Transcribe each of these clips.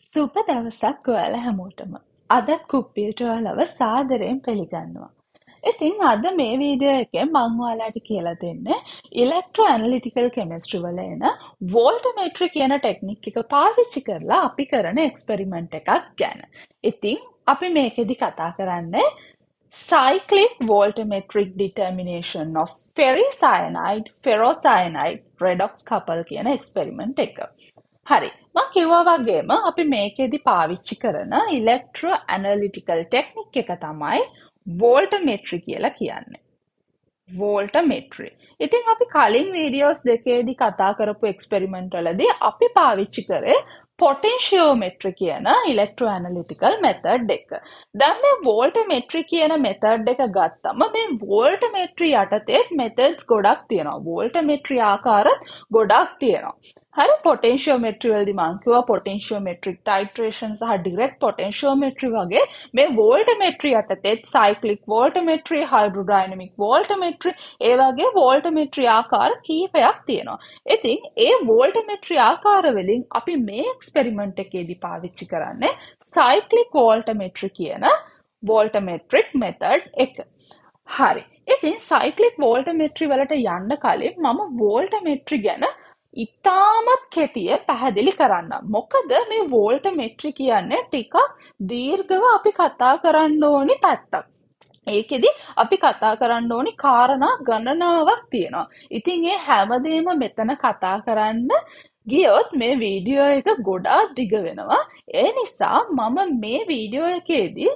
සුබ දවසක් ඔයාල හැමෝටම. අදත් කුප්පියට ඔයාලව සාදරයෙන් පිළිගන්නවා. ඉතින් අද මේ වීඩියෝ එකේ මං ඔයාලට කියලා දෙන්නේ ඉලෙක්ට්‍රෝ ඇනලිටිකල් කෙමිස්ට්‍රි වල එන වෝල්ටමීටර් කියන ටෙක්නික් එක පාවිච්චි කරලා අපි කරන එක්ස්පෙරිමන්ට් එකක් ගැන. ඉතින් අපි මේකෙදි කතා කරන්නේ cyclic voltammetric determination of ferricyanide ferrocyanide redox couple කියන එක්ස්පෙරිමන්ට් එක. හරි මං කිව්වා වගේම අපි මේකෙදි පාවිච්චි කරන ඉලෙක්ට්‍රෝ ඇනලිටිකල් ටෙක්නික් එක තමයි වෝල්ටමෙට්‍රි කියලා කියන්නේ. වෝල්ටමෙට්‍රි. ඉතින් අපි කලින් වීඩියෝස් දෙකේදී කතා කරපු එක්ස්පෙරිමන්ට් වලදී අපි පාවිච්චි කරේ පොටෙන්ෂියෝමෙට්‍රි කියන ඉලෙක්ට්‍රෝ ඇනලිටිකල් මෙතඩ් එක. දැන් මේ වෝල්ටමෙට්‍රි කියන මෙතඩ් එක ගත්තම මේ වෝල්ටමෙට්‍රි යටතේත් මෙතඩ්ස් ගොඩක් තියෙනවා. වෝල්ටමෙට්‍රි ආකාරත් ගොඩක් තියෙනවා. හර පොටෙන්ශෝමෙට්‍රියවල්දි මංකිව පොටෙන්ශෝමෙට්‍රික් ටයිට්‍රේෂන් සහ ඩිරෙක් පොටෙන්ශෝමෙට්‍රි වගේ මේ වෝල්ට මෙට්‍රී අතතෙත් සයිකලික් වෝල්ට මෙට්‍රී හයිඩුඩයිනමික් වෝල්ට මෙට්‍රි ඒවාගේ වෝල්ට මෙට්‍රී ආකාර කීපයක් තියෙනවා ඉතින් ඒ වෝල්ට මෙට්‍රී ආකාරවලින් අපි මේ එක්ස්පෙරිමෙන්ට් එකේදී පාවිච්චි කරන්නේ සයිකලික් වෝල්ට මෙට්‍රි කියන වෝල්ට මෙට්‍රික් මෙතඩ් එක හරි ඉතින් සයිකලික් වෝල්ට මෙට්‍රි වලට යන්න කලින් මම වෝල්ට මෙට්‍රි ගැන ඉතාමත් කෙටිය පැහැදිලි කරන්න. මොකද මේ වෝල්ට මෙට්‍රි කියන්නේ ටිකක් දීර්ඝව අපි කතා කරන්න ඕනි පැත්තක්. ඒකෙදි අපි කතා කරන්න ඕනි කාරණා ගණනාවක් තියෙනවා. ඉතින් ඒ හැමදේම මෙතන කතා කරන්න ගියොත් මේ වීඩියෝ එක ගොඩාක් දිග වෙනවා. ඒ නිසා මම මේ වීඩියෝ එකේදී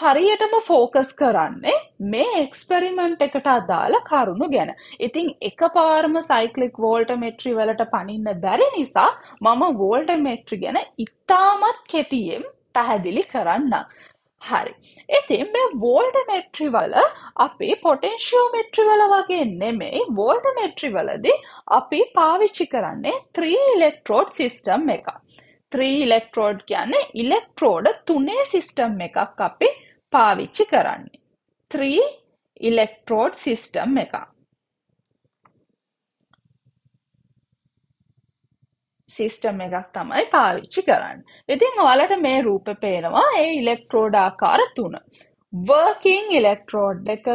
හරියටම ෆෝකස් කරන්නේ මේ එක්ස්පෙරිමෙන්ට් එකට අදාළ කරුණු ගැන. ඉතින් එකපාරම සයික්ලික් වෝල්ටමෙට්‍රි වලට පනින්න බැරි නිසා මම වෝල්ටමෙට්‍රි ගැන ඉතාමත් කෙටියෙන් පැහැදිලි කරන්න. හරි. ඉතින් මේ වෝල්ටමෙට්‍රි වල අපි පොටෙන්ෂියෝමෙට්‍රි වල වගේ නෙමෙයි වෝල්ටමෙට්‍රි වලදී අපි පාවිච්චි කරන්නේ 3 ඉලෙක්ට්‍රෝඩ් සිස්ටම් එකක්. 3 ඉලෙක්ට්‍රෝඩ් කියන්නේ ඉලෙක්ට්‍රෝඩ තුනේ සිස්ටම් එකක් අපි පාවිච්චි කරන්නේ. 3 ඉලෙක්ට්‍රෝඩ් සිස්ටම් එකක්. සිස්ටම් එකක් තමයි පාවිච්චි කරන්න. ඉතින් ඔයාලට මේ රූප පේනවා ඒ ඉලෙක්ට්‍රෝඩ් ආකාර තුන. වර්කින් ඉලෙක්ට්‍රෝඩ් එක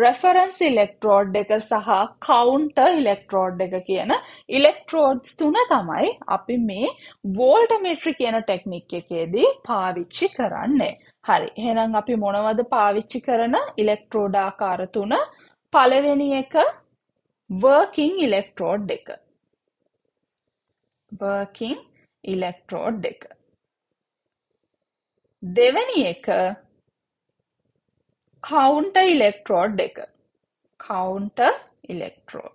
රෙෆරන්ස් ඉලෙක්ට්‍රෝඩ් එක සහ කවුන්ට ඉලෙක්ට්‍රෝඩ් එක කියන ඉලෙක්ට්‍රෝඩ්ස් තුන තමයි අපි මේ වෝල්ට මිට්‍රි කියන ටෙක්නික් එකේදී පාවිච්චි කරන්නේ හරි එහෙනම් අපි මොනවද පාවිච්චි කරන ඉලෙක්ට්‍රෝඩාකාර තුන පළවෙනි එක වර්කින් ඉලෙක්ට්‍රෝඩ් එක වර්කින් ඉලෙක්ට්‍රෝඩ් එක දෙවැනි එක කවුන්ට ඉලෙක්ට්‍රෝඩ් එක කවුන්ට ඉලෙක්ට්‍රෝඩ්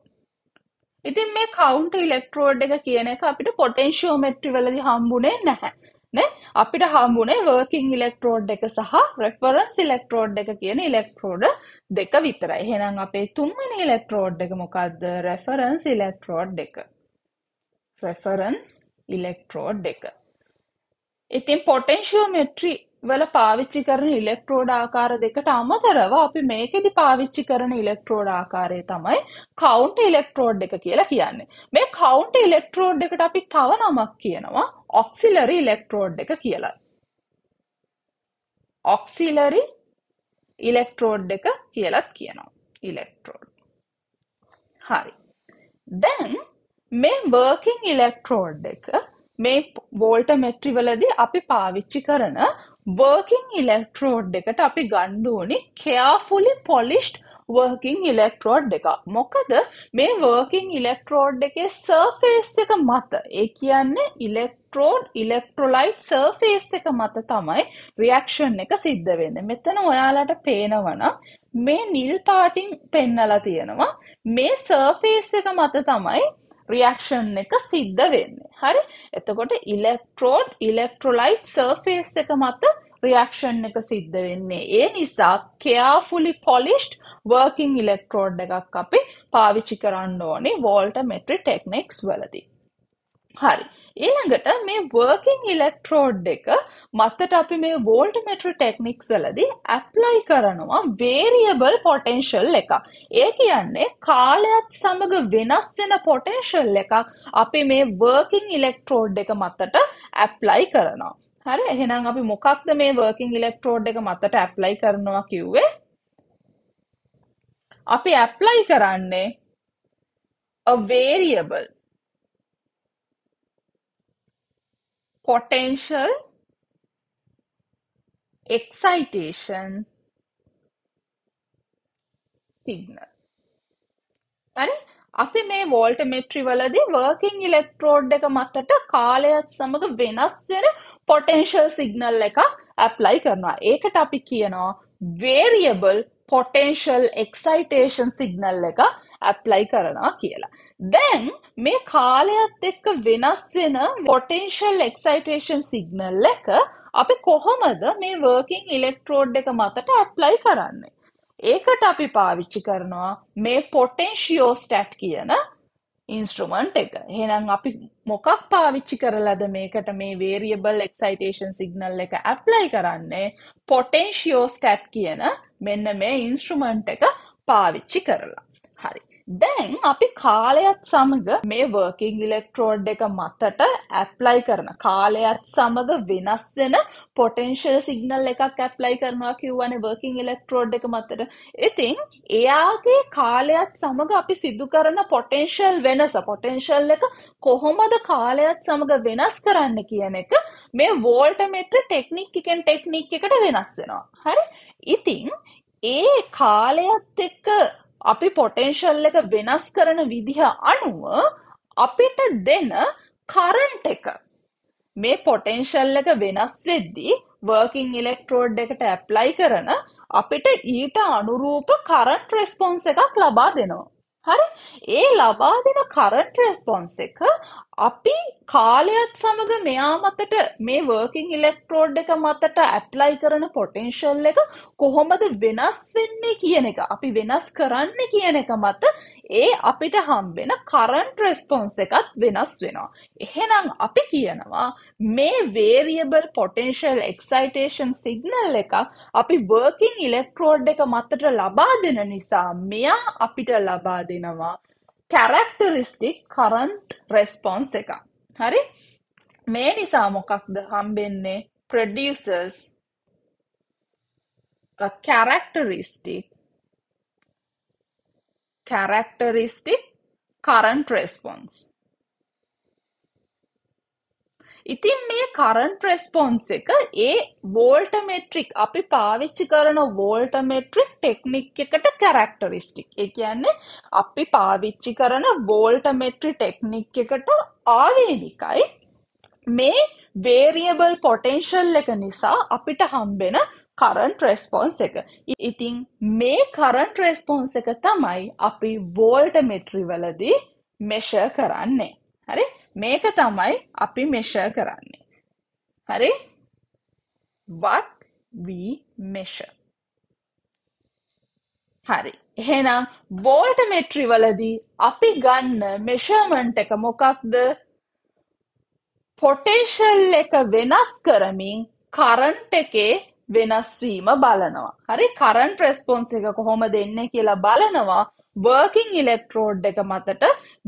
ඉතින් මේ කවුන්ට ඉලෙක්ට්‍රෝඩ් එක කියන එක අපිට පොටෙන්ශෝ මෙට්‍රි වලදි හම්බුනේ නැහැ නේ අපිට හම්බුනේ වර්කින් ඉලෙක්ට්‍රෝඩ් එක සහ රෙෆරන්ස් ඉලෙක්ට්‍රෝඩ් එක කියන ඉලෙක්ට්‍රෝඩ දෙක විතරයි එහෙනම් අපේ තුන්වෙනි ඉලෙක්ට්‍රෝඩ් එක මොකක්ද රෙෆරන්ස් ඉලෙක්ට්‍රෝඩ් එක රෙෆරන්ස් ඉලෙක්ට්‍රෝඩ් එක ඉතින් පොටෙන්ශෝ මෙට්‍රි වල පාවිච්චි කරන ඉලෙක්ට්‍රෝඩ ආකාර දෙකට අමතරව අපි මේකෙදි පාවිච්චි කරන ඉලෙක්ට්‍රෝඩ ආකාරය තමයි කවුන්ට් ඉලෙක්ට්‍රෝඩ් එක කියලා කියන්නේ. මේ කවුන්ට් ඉලෙක්ට්‍රෝඩ් එකට අපි තව නමක් කියනවා ඔක්සිලරි ඉලෙක්ට්‍රෝඩ් එක කියලා. ඔක්සිලරි ඉලෙක්ට්‍රෝඩ් එක කියලත් කියනවා. ඉලෙක්ට්‍රෝඩ්. හරි. දැන් මේ වර්කින් ඉලෙක්ට්‍රෝඩ් එක මේ වෝල්ට මෙට්‍රිවලදී අපි පාවිච්චි කරන වර්කින් ඉලෙක්ට්‍රෝඩ් එකට අපි ගණ්ඩුවනි කයාෆුලි පොලිෂ්ට් වර්කින් ඉලෙක්ට්‍රෝඩ් එක මොකද මේ වර්කින් ඉලෙක්ට්‍රෝඩ් එකේ සර්ෆේස් එක මත ඒ කියන්නේ ඉලෙක්ට්‍රෝඩ් ඉලෙක්ට්‍රොලයිට් සර්ෆේස් එක මත තමයි රියක්ෂන් එක සිද්ධ වෙන්න මෙතන ඔයාලට පේනවන මේ නිල් පාටිං පෙන්නලා තියෙනවා මේ සර්ෆේස් එක මත තමයි රියක්ෂන් එක සිද්ධ වෙන්නේ. හරි? එතකොට ඉලෙක්ට්‍රෝඩ් ඉලෙක්ට්‍රොලයිට් සර්ෆේස් එක මත රියක්ෂන් එක සිද්ධ වෙන්නේ. ඒ නිසා carefully polished working electrode එකක් අපි පාවිච්චි කරන්න ඕනේ වෝල්ටමෙට්‍රි ටෙක්නික්ස් වලදී. හරි. ඊළඟට මේ working electrode එක මත්තට අපි මේ voltmetry techniques වලදී apply කරනවා variable potential එකක්. ඒ කියන්නේ කාලයත් සමග වෙනස් වෙන potential එකක් අපි මේ working electrode එක මතට apply කරනවා. හරි එහෙනම් අපි මොකක්ද මේ working electrode එක මතට apply කරනවා කිව්වේ? අපි apply කරන්නේ a variable potential excitation signal. හරි අපි මේ වෝල්ටමෙට්‍රි වලදී වර්කින් ඉලෙක්ට්‍රෝඩ් එක මතට කාලයත් සමග වෙනස් වෙන පොටෙන්ෂල් සිග්නල් එකක් ඇප්ලයි කරනවා. ඒකට අපි කියනවා වේරියබල් පොටෙන්ෂල් එක්සයිටේෂන් සිග්නල් එක ඇප්ලයි කරනවා කියලා. දැන් මේ කාලයත් එක්ක වෙනස් වෙන පොටෙන්ශල් එක්සයිටේෂන් සිගනල් එක අපි කොහොමද මේ වර්කින් ඉලෙක්ට්‍රෝඩ් එක මතට ඇප්ලයි කරන්නේ. ඒකට අපි පාවිච්චි කරනවා මේ පොටෙන්ශියෝ ස්ටැට් කියන ඉන්ස්ට්‍රමන්ට් එක හෙනම් අපි මොකක් පාවිච්චි කරලද මේකට මේ වේරියබල් එක්සයිටේෂන් සිගනල් එක ඇප්ලයි කරන්නේ පොටෙන්ශියෝ ස්ටැට් කියන මෙන්න මේ ඉන්ස්ට්‍රමන්ට් එක පාවිච්චි කරලා හරි දැන් අපි කාලයත් සමග මේ වර්කින් ඉලෙක්ට්‍රෝඩ් එක මතට ඇප්ලයි කරන කාලයත් සමග වෙනස් වෙන පොටෙන්ශල් සිගනල් එකක් ඇප්ලයි කරනවා කිව්වන වර්කින් ඉලෙක්ට්‍රෝඩ් එක මතට ඉතින් එයාගේ කාලයත් සමඟ අපි සිදු කරන පොටෙන්ශල් වෙනස පොටෙන්ශල් එක කොහොමද කාලයත් සමඟ වෙනස් කරන්න කියන එක මේ වෝල්ටමෙට්‍ර ටෙක්නික් එකෙන් ටෙක්නික් එකට වෙනස් වෙනවා හරි ඉතින් ඒ කාලයත් එක්ක අපි පොටෙන්ශල් එක වෙනස් කරන විදිහ අනුව අපිට දෙන කරන්ට එක මේ පොටෙන්ශල් එක වෙනස් වෙද්දී වර්කින් ඉලෙක්ට්‍රෝඩ් එකට ඇප්ලයි කරන අපිට ඊට අනුරූප කරන්ට් රෙස්පොන්ස එකක් ලබා දෙනවා. හරි ඒ ලබා දෙන කරන්ට් රෙස්පොන්ස එක අපි කාලයත් සමග මෙයා මතට මේ වර්කින් ඉලෙක්ට්‍රෝඩ් එක මතට ඇප්ලයි කරන පොටෙන්ශල් එක කොහොමද වෙනස් වෙන්නේ කියන එක අපි වෙනස් කරන්න කියන එක මත ඒ අපිට හම්බෙන කරන්ට් රෙස්පොන්ස් එකත් වෙනස් වෙනවා. එහෙනම් අපි කියනවා මේ වේරියබල් පොටෙන්ශල් එක්සයිටේෂන් සිගනල් එක අපි වර්කින් ඉලෙක්ට්‍රෝඩ් එක මතට ලබා දෙන නිසා මෙයා අපිට ලබා දෙනවා කැරක්ටරිස්ටික් කරන්ට් රෙස්පොන්ස් එක හරි මේ නිසා මොකක්ද හම්බෙන්නේ produces characteristic characteristic current response ඉතින් මේ කරන්ට් රෙස්පොන්ස් එක ඒ වෝල්ට මෙට්‍රික් අපි පාවිච්චි කරන වෝල්ට මෙට්‍රික් ටෙක්නික් එකට කැරක්ටරිස්ටික් ඒ කියන්නේ අපි පාවිච්චි කරන වෝල්ට මෙට්‍රි ටෙක්නික් එකට ආවේනිකයි මේ වේරියබල් පොටෙන්ශල් එක නිසා අපිට හම්බෙන කරන්ට් රෙස්පොන්ස් එක ඉතින් මේ කරන්ට් රෙස්පොන්ස් එක තමයි අපි වෝල්ට මෙට්‍රි වලදී මෙෂ කරන්නේ හරි මේක තමයි අපි මෙෂර් කරන්නේ හරි what we measure හරි එහෙනම් වෝල්ටමෙට්‍රි වලදී අපි ගන්න මෙෂර්මන්ට් එක මොකක්ද පොටේශල් එක වෙනස් කරමින් කරන්ට් එකේ වෙනස්වීම බලනවා හරි කරන්ට රෙස්පොන්ස එක කොහොම දෙන්න කියලා බලනවා වර්කින් ඉලෙක්ට්‍රෝඩ් එක මතට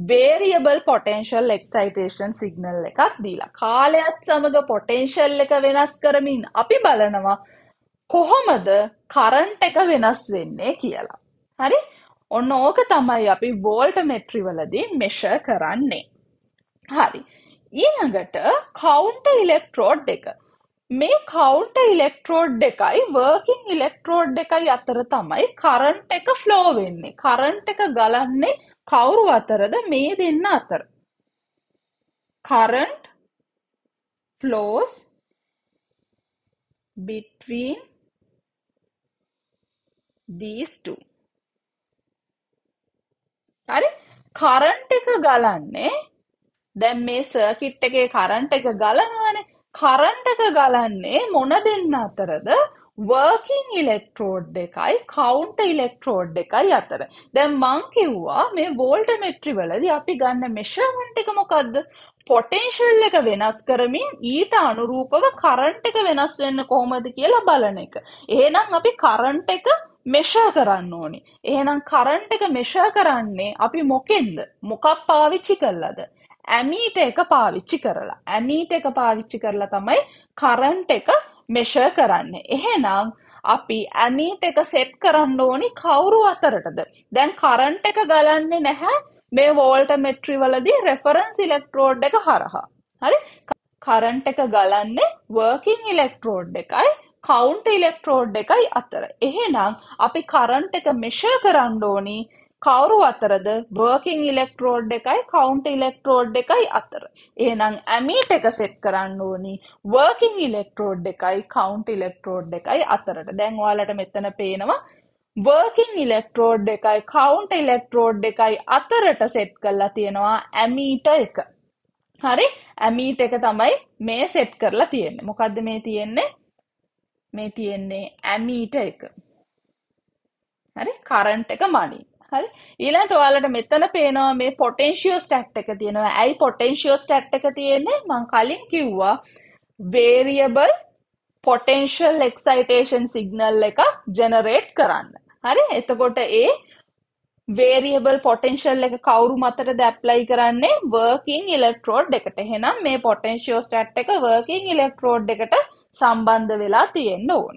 වේරියබල් පොටන්ශල් එක්සයිටේෂන් සිගනල් එකක් දීලා කාලයත් සමඟ පොටන්ශල් එක වෙනස් කරමින් අපි බලනවා කොහොමද කරන්ට එක වෙනස් වෙන්නේ කියලා හරි ඔන්න ඕක තමයි අපි වෝල්ට මෙට්‍රිවලදී මෙෂ කරන්නේ හරි ඊළඟට කවුන්ට ඉලෙක්ට්‍රෝඩ් එක මේ කවුන්ට ඉලෙක්ට්‍රෝඩ් එකයි වර්කින් ඉලෙක්ට්‍රෝඩ් එකයි අතර තමයි කරන්ට් එක ෆ්ලෝ වෙන්නේ කරන්ට් එක ගලන්නේ කවුරු අතරද මේ දෙන්න අතර current flows between these two හරි කරන්ට් එක ගලන්නේ දැන් මේ සර්කිට් එකේ කරන්ට් එක ගලනවනේ කරන්ට් එක ගලන්නේ මොන දෙන්න අතරද වර්කින් ඉලෙක්ට්‍රෝඩ් එකයි කවුන්ට ඉලෙක්ට්‍රෝඩ් එකයි අතර දැන් මං කිව්වා මේ වෝල්ට මෙට්‍රි වලදී අපි ගන්න මෙෂර්මන්ට් එක මොකක්ද පොටෙන්ශල් එක වෙනස් කරමින් ඊට අනුරූපව කරන්ට් එක වෙනස් වෙන්න කොහොමද කියලා බලන එක. එහෙනම් අපි කරන්ට් එක මෙෂර් කරන්න ඕනි. එහෙනම් කරන්ට් එක මෙෂර් කරන්නේ අපි මොකෙන්ද? මොකක් පාවිච්චි කළාද? ඇමීට එක පාවිච්චි කරලා ඇමීට එක පාවිච්චි කරලා තමයි කරන්ට් එක මෙෂ කරන්න එහෙනම් අපි ඇමීට එක සෙට් කරන්න ඕනි කවුරු අතරටද දැන් කරන්ට් එක ගලන්නේ නැහැ මේ වෝල්ට මෙට්‍රි වලදී රෙෆරන්ස් ඉලෙක්ට්‍රෝඩ් එක හරහා හරි කරන්ට් එක ගලන්නේ වර්කින් ඉලෙක්ට්‍රෝඩ් එකයි කවුන්ට ඉලෙක්ට්‍රෝඩ් එකයි අතර එහෙනම් අපි කරන්ට් එක මෙෂ කරන්න ඕනි කවුරු අතරද බර්කින් ඉලෙක්ට්‍රෝඩ් එකයි කවුන්ට ඉලෙක්ට්‍රෝඩ් එකයි අතර. ඒනම් ඇමීට එක සෙට් කරන්න ඕනි වර්කින් ඉලෙක්ට්‍රෝඩ් එකයි කවුන්ට ඉලෙක්ට්‍රෝඩ් එකයි අතරට දැන් ඔයාලට මෙතන පේනවා වර්කින් ඉලෙක්ට්‍රෝඩ් එකයි කවුන්ට ඉලෙක්ට්‍රෝඩ් එකයි අතරට සෙට් කරලා තියෙනවා ඇමීට එක. හරි ඇමීට එක තමයි මේ සෙට් කරලා තියෙන්නේ. මොකක්ද මේ තියෙන්නේ? මේ තියෙන්නේ ඇමීට එක. හරි කරන්ට් එක මනින්. හරි ඊළඟට ඔයාලට මෙතන පේනවා මේ පොටෙන්ෂියෝ ස්ටැට් එක තියෙනවා. ඇයි පොටෙන්ෂියෝ ස්ටැට් එක තියෙන්නේ? මම කලින් කිව්වා variable potential excitation signal එක generate කරන්න. හරි? එතකොට ඒ වේරියබල් පොටෙන්ශල් එක කවුරු මතරද ඇප්ලයි කරන්නේ වර්කින් ඉලෙක්ට්‍රෝඩ් එකට එහෙනම් මේ පොටෙන්ශියෝ ස්ටැට් එක වර්කින් ඉලෙක්ට්‍රෝඩ් එකට සම්බන්ධ වෙලා තියෙන්න ඕන.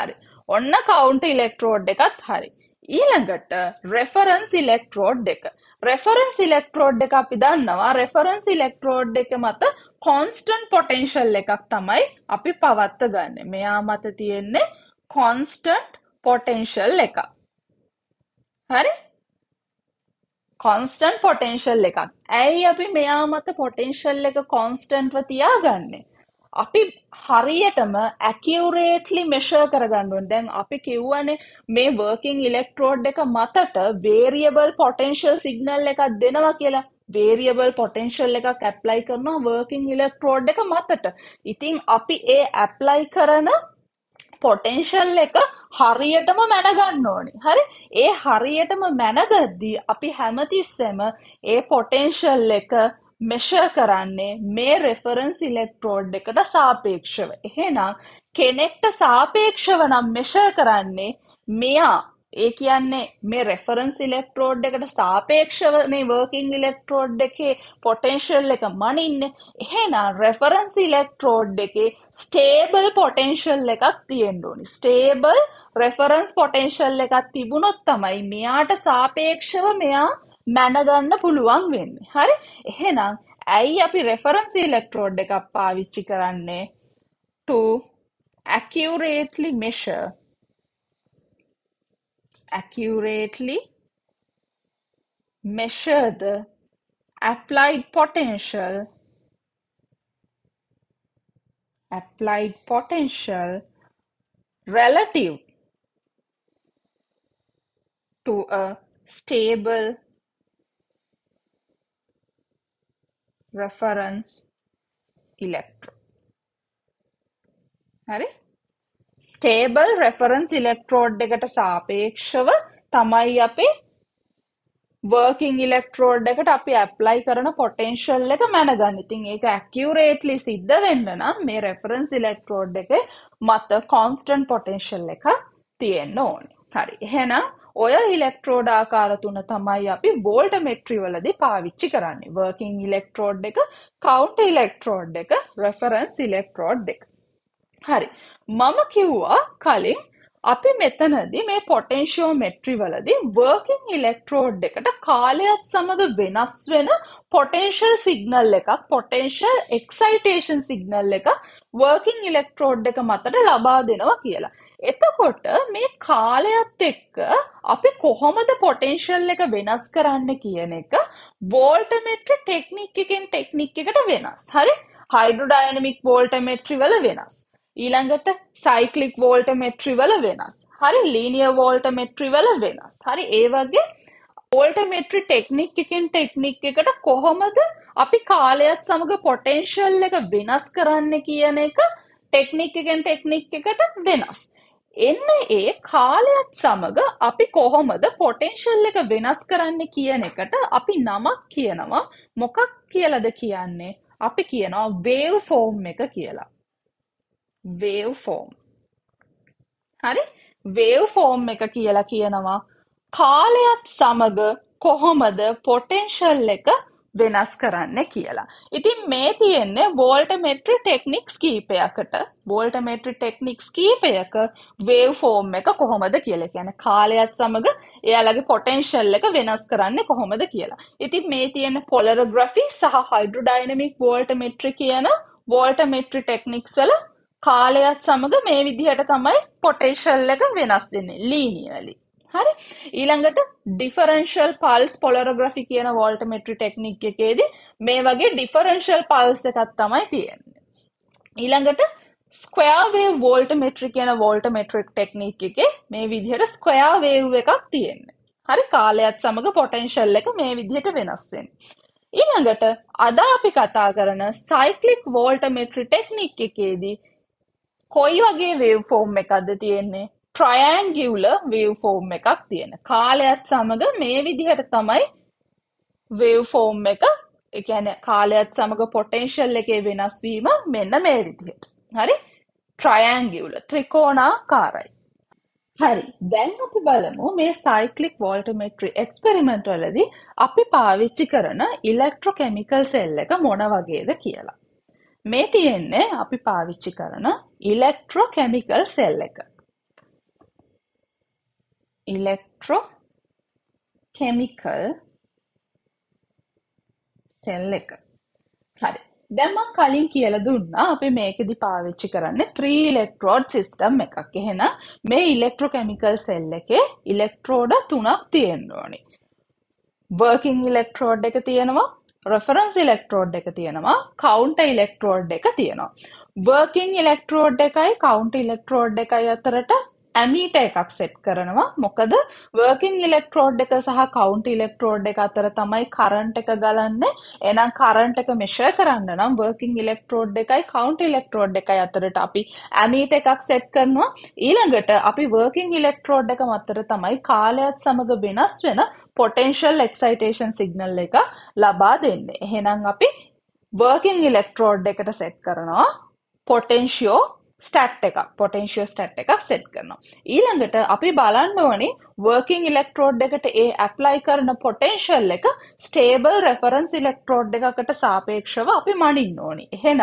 හරි. ඔන්න කවුන්ට ඉලෙක්ට්‍රෝඩ් එකත් හරි. ඊළඟට රෙෆරන්ස් ඉලෙක්ට්‍රෝඩ් එක රෙෆරන්ස් ඉලෙක්ට්‍රෝඩ් එක අපි දන්නවා රෙෆරන්ස් ඉලෙක්ට්‍රෝඩ් එක මත කොන්ස්ටන් පොටෙන්ශල් එකක් තමයි අපි පවත්ත ගන්න මෙයා මත තියෙන්නේ කොන්ස්ටන්ට් පොටෙන්ශල් එක හරි කොන්ස්ටන් පොටෙන්ශල් එකක් ඇයි අපි මෙයා මත පොටෙන්ශල් එක කොන්ස්ටන්ට්ව තියා ගන්නේ අපි හරියටම ඇකියවරේට්ලි මෙෂර් කරගන්නුවන් දැන් අපි කිව්වනේ මේ වර්කින් ඉලෙක්ට්‍රෝඩ් එක මතට වේරියබල් පොටෙන්ශල් සිගනල් එකක් දෙනවා කියලා වේරියබල් පොටෙන්ශල් එකක් ඇප්ලයි කරනවා වර්කින් ඉලෙක්ට්‍රෝඩ් එක මතට ඉතින් අපි ඒ ඇප්ලයි කරන පොටෙන්ශල් එක හරියටම මැනගන්න ඕනි හරි ඒ හරියටම මැනගද්දී අපි හැමතිස්සෙම ඒ පොටෙන්ශල් එක මෙෂර් කරන්නේ මේ රෙෆරන්ස් ඉලෙක්ට්‍රෝඩ් එකට සාපේක්ෂව. එහෙනම් කෙනෙක්ට සාපේක්ෂව නම් මෙෂර් කරන්නේ මෙයා ඒ කියන්නේ මේ රෙෆරන්ස් ඉලෙක්ට්‍රෝඩ් එකට සාපේක්ෂවනේ වර්කින් ඉලෙක්ට්‍රෝඩ් එකේ පොටෙන්ෂල් එක මනින්නේ. එහෙනම් රෙෆරන්ස් ඉලෙක්ට්‍රෝඩ් එකේ ස්ටේබල් පොටෙන්ෂල් එකක් තියෙන්න ඕනි. ස්ටේබල් රෙෆරන්ස් පොටෙන්ෂල් එකක් තිබුණොත් තමයි මෙයාට සාපේක්ෂව මෙයා මැනගන්න පුළුවන් වෙන්නේ. හරි? එහෙනම් ඇයි අපි රෙෆරන්ස් ඉලෙක්ට්‍රෝඩ් එකක් පාවිච්චි කරන්නේ to accurately measure accurately measure the applied potential applied potential relative to a stable reference ඉලෙක්ට්‍රෝ හරි ස්ටේබල් රෙෆරන්ස් ඉලෙක්ට්‍රෝඩ් එකට සාපේක්ෂව තමයි අපේ වර්කින් ඉලෙක්ට්‍රෝඩ් එකට අපි ඇප්ලයි කරන පොටෙන්ශල් එක මැනගන්න ඉතින් ඒක ඇකියුරේට්ලි සිද්ධ වෙන්න නම් මේ රෙෆරන්ස් ඉලෙක්ට්‍රෝඩ් එක මත කොන්ස්ටන් පොටෙන්ශල් එක තියෙන්න ඕනේ හරි එහෙනම් ඔය ඉලෙක්ට්‍රෝඩ් ආකාර තුන තමයි අපි වෝල්ට මෙට්‍රිවලදී පාවිච්චි කරන්නේ. වර්කින් ඉලෙක්ට්‍රෝඩ් එක, කවුන්ටර් ඉලෙක්ට්‍රෝඩ් එක, රෙෆරන්ස් ඉලෙක්ට්‍රෝඩ් දෙක. හරි. මම කිව්වා කලින් අපි මෙතනදි මේ පොටෙන්ශෝ මෙට්‍රිවලදි වර්කින් ඉලෙක්ට්‍රෝඩ් එකට කාලයත් සමඟ වෙනස් වෙන පොටෙන්ශල් සිගනල් එකක් පොටෙන්ශල් එක්සයිටේෂන් සිගනල් එක වර්කින් ඉලෙක්ට්‍රෝඩ් එක මතට ලබා දෙනවා කියලා. එතකොට මේ කාලයත් එක්ක අපි කොහොමද පොටෙන්ශල් එක වෙනස් කරන්න කියන එක වෝල්ටමෙට්‍ර ටෙක්නික් එකෙන් ටෙක්නික් එකට වෙනස් හරි හයිඩඩයිනමික් වෝල්ටමෙට්‍රි වල වෙනස්. ඊළඟට සයිකලික් වෝල්ට මෙට්‍රිවල වෙනස් හරි ලීනිය වෝල්ට මෙට්‍රිවල වෙනස් හරි ඒවගේ ඕල්ට මෙට්‍රි ටෙක්නික් එකෙන් ටෙක්නික් එකට කොහොමද අපි කාලයත් සමඟ පොටෙන්ශල් එක වෙනස් කරන්න කියන එක ටෙක්නික් එකෙන් ටෙක්නික් එකට වෙනස් එන්න ඒ කාලයත් සමඟ අපි කොහොමද පොටෙන්ශල් එක වෙනස් කරන්න කියන එකට අපි නමක් කියනවා මොකක් කියලද කියන්නේ අපි කියනවා වේල් ෆෝම් එක කියලා වේව් ෆෝම් හරි වේව් ෆෝම් එක කියලා කියනවා කාලයත් සමග කොහොමද පොටෙන්ශල් එක වෙනස් කරන්න කියලා. ඉතින් මේ තියෙන්නේ වෝල්ටමෙට්‍රි ටෙක්නික්ස් කීපයකට වෝල්ටමෙට්‍රි ටෙක්නික්ස් කීපයක වේව් ෆෝම් එක කොහොමද කියලා කියන්නේ කාලයත් සමග එයාලගේ පොටෙන්ෂල් එක වෙනස් කරන්නේ කොහොමද කියලා. ඉතින් මේ තියෙන පොලරග්‍රැෆි සහ හයිඩ්‍රොඩයිනමික් වෝල්ටමෙට්‍රි කියන වෝල්ටමෙට්‍රි ටෙක්නික්ස් වල කාලයත් සමඟ මේ විදිහට තමයි පොටේශල් එක වෙනස් දෙන්නේ ලීනියලි. හරි ඊළඟට ඩිෆරන්ශල් පල්ස් පොලරග්‍රෆි කියන වෝල්ටමට්‍රි ටෙක්නික් එකේදී මේ වගේ ඩිෆරන්ශල් පල්ස එකත් තමයි තියෙන්නේ. ඊළඟට ස්කයාවේ වෝල්ට මෙට්‍රි කියන වෝල්ට මෙට්‍රික් ටෙක්නික් එක මේ විදිහට ස්කයා වේව් එකක් තියෙන්න. හරි කාලයත් සමඟ පොටන්ශල් එක මේ විදිහට වෙනස්වෙන්. ඊළඟට අද අපි කතා කරන සයිකලික් වෝල්ට මෙට්‍රි ටෙක්නික් එකේදී කොයි වගේ වව් ෆෝම් එකක්ද තියෙන්නේ ට්‍රයන්ගිවුල වව් ෆෝම් එකක් තියෙන කාලයක්ත් සමඟ මේ විදිහට තමයි වව් ෆෝම් එක එකැන කාලයක්ත් සමඟ පොටෙන්ශල් එකේ වෙනස්වීම මෙන්න මේ විදිහට හරි ට්‍රයන්ගිවුල ත්‍රිකෝණා කාරයි හරි දැන් අපි බලමු මේ සයිකලික් වෝල්ටමෙට්‍රි එක්ස්පෙරිමෙන්ට් වලදී අපි පාවිච්චි කරන ඉලෙක්ට්‍රොකෙමිකල් සෙල් එක මොන වගේද කියලා මේ තියෙන්නේ අපි පාවිච්චි කරන ඉලෙක්ට්‍රොකෙමිකල් සෙල් එක. ඉලෙක්ට්‍රෝ කෙමිකල් සෙල් එක. හරි. දැන් මම කලින් කියලා දුන්නා අපි මේකෙදි පාවිච්චි කරන්නේ 3 ඉලෙක්ට්‍රෝඩ් සිස්ටම් එකක්. එහෙනම් මේ ඉලෙක්ට්‍රොකෙමිකල් සෙල් එකේ ඉලෙක්ට්‍රෝඩ තුනක් තියෙන්න ඕනේ. වර්කින් ඉලෙක්ට්‍රෝඩ් එක තියෙනවා රෙෆරන්ස් ඉලෙක්ට්‍රෝඩ් එක තියෙනවා කවුන්ට ඉලෙක්ට්‍රෝඩ් එක තියෙනවා වර්කින් ඉලෙක්ට්‍රෝඩ් එකයි කවුන්ට ඉලෙක්ට්‍රෝඩ් එකයි අතරට ඇමීට එකක් සෙට් කරනවා මොකද වර්කින් ඉලෙක්ට්‍රෝඩ් එක සහ කවුන්ට ඉලෙක්ට්‍රෝඩ් එක අතර තමයි කරන්ට් එක ගලන්න එනම් කරන්ට් එක මෙෂ කරන්න නම් වර්කින් ඉලෙක්ට්‍රෝඩ් එකයි කවුන්ට ඉලෙක්ට්‍රෝඩ් එකයි අතරට අපි ඇමීට එකක් සෙට් කරනවා ඊළඟට අපි වර්කින් ඉලෙක්ට්‍රෝඩ් එක අතර තමයි කාලයත් සමඟ වෙනස් වෙන පොටෙන්ශල් එක්සයිටේෂන් සිගනල් එක ලබා දෙන්න එහෙනම් අපි වර්කින් ඉලෙක්ට්‍රෝඩ් එකට සෙට් කරනවා පොටෙන්ශියෝ ස්ටට් එකක් පොටෙන්ශියෝ ස්ටට් එකක් සෙට් කරනවා ඊළඟට අපි බලන්න ඕනේ වර්කින් ඉලෙක්ට්‍රෝඩ් එකට ඒ ඇප්ලයි කරන පොටෙන්ශල් එක ස්ටේබල් රෙෆරන්ස් ඉලෙක්ට්‍රෝඩ් එකකට සාපේක්ෂව අපි මනින්න ඕනි එහෙනම්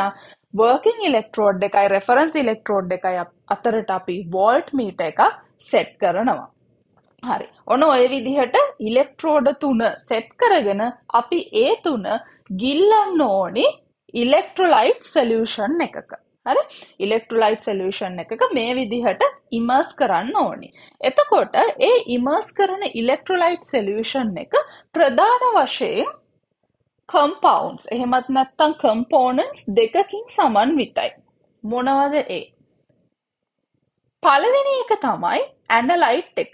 වර්කින් ඉලෙක්ට්‍රෝඩ් එකයි රෙෆරන්ස් ඉලෙක්ට්‍රෝඩ් එකයි අතරට අපි වෝල්ට් මීට එකක් සෙට් කරනවා හරි ඔන ඔය විදිහට ඉලෙක්ට්‍රෝඩ තුන සෙට් කරගෙන අපි ඒ තුන ගිල්ලන්න ඕනි ඉලෙක්ට්‍රොලයිට් සලියෂන් එකක හරි ඉලෙක්ට්‍රොලයිට් සොලියුෂන් එකක මේ විදිහට ඉමර්ස් කරන්න ඕනි. එතකොට ඒ ඉමර්ස් කරන ඉලෙක්ට්‍රොලයිට් සොලියුෂන් එක ප්‍රධාන වශයෙන් කම්පවුන්ඩ්ස් එහෙමත් නැත්නම් කම්පොනන්ට්ස් දෙකකින් සමන්විතයි. මොනවද ඒ? පළවෙනි එක තමයි ඇනලයිට් එක.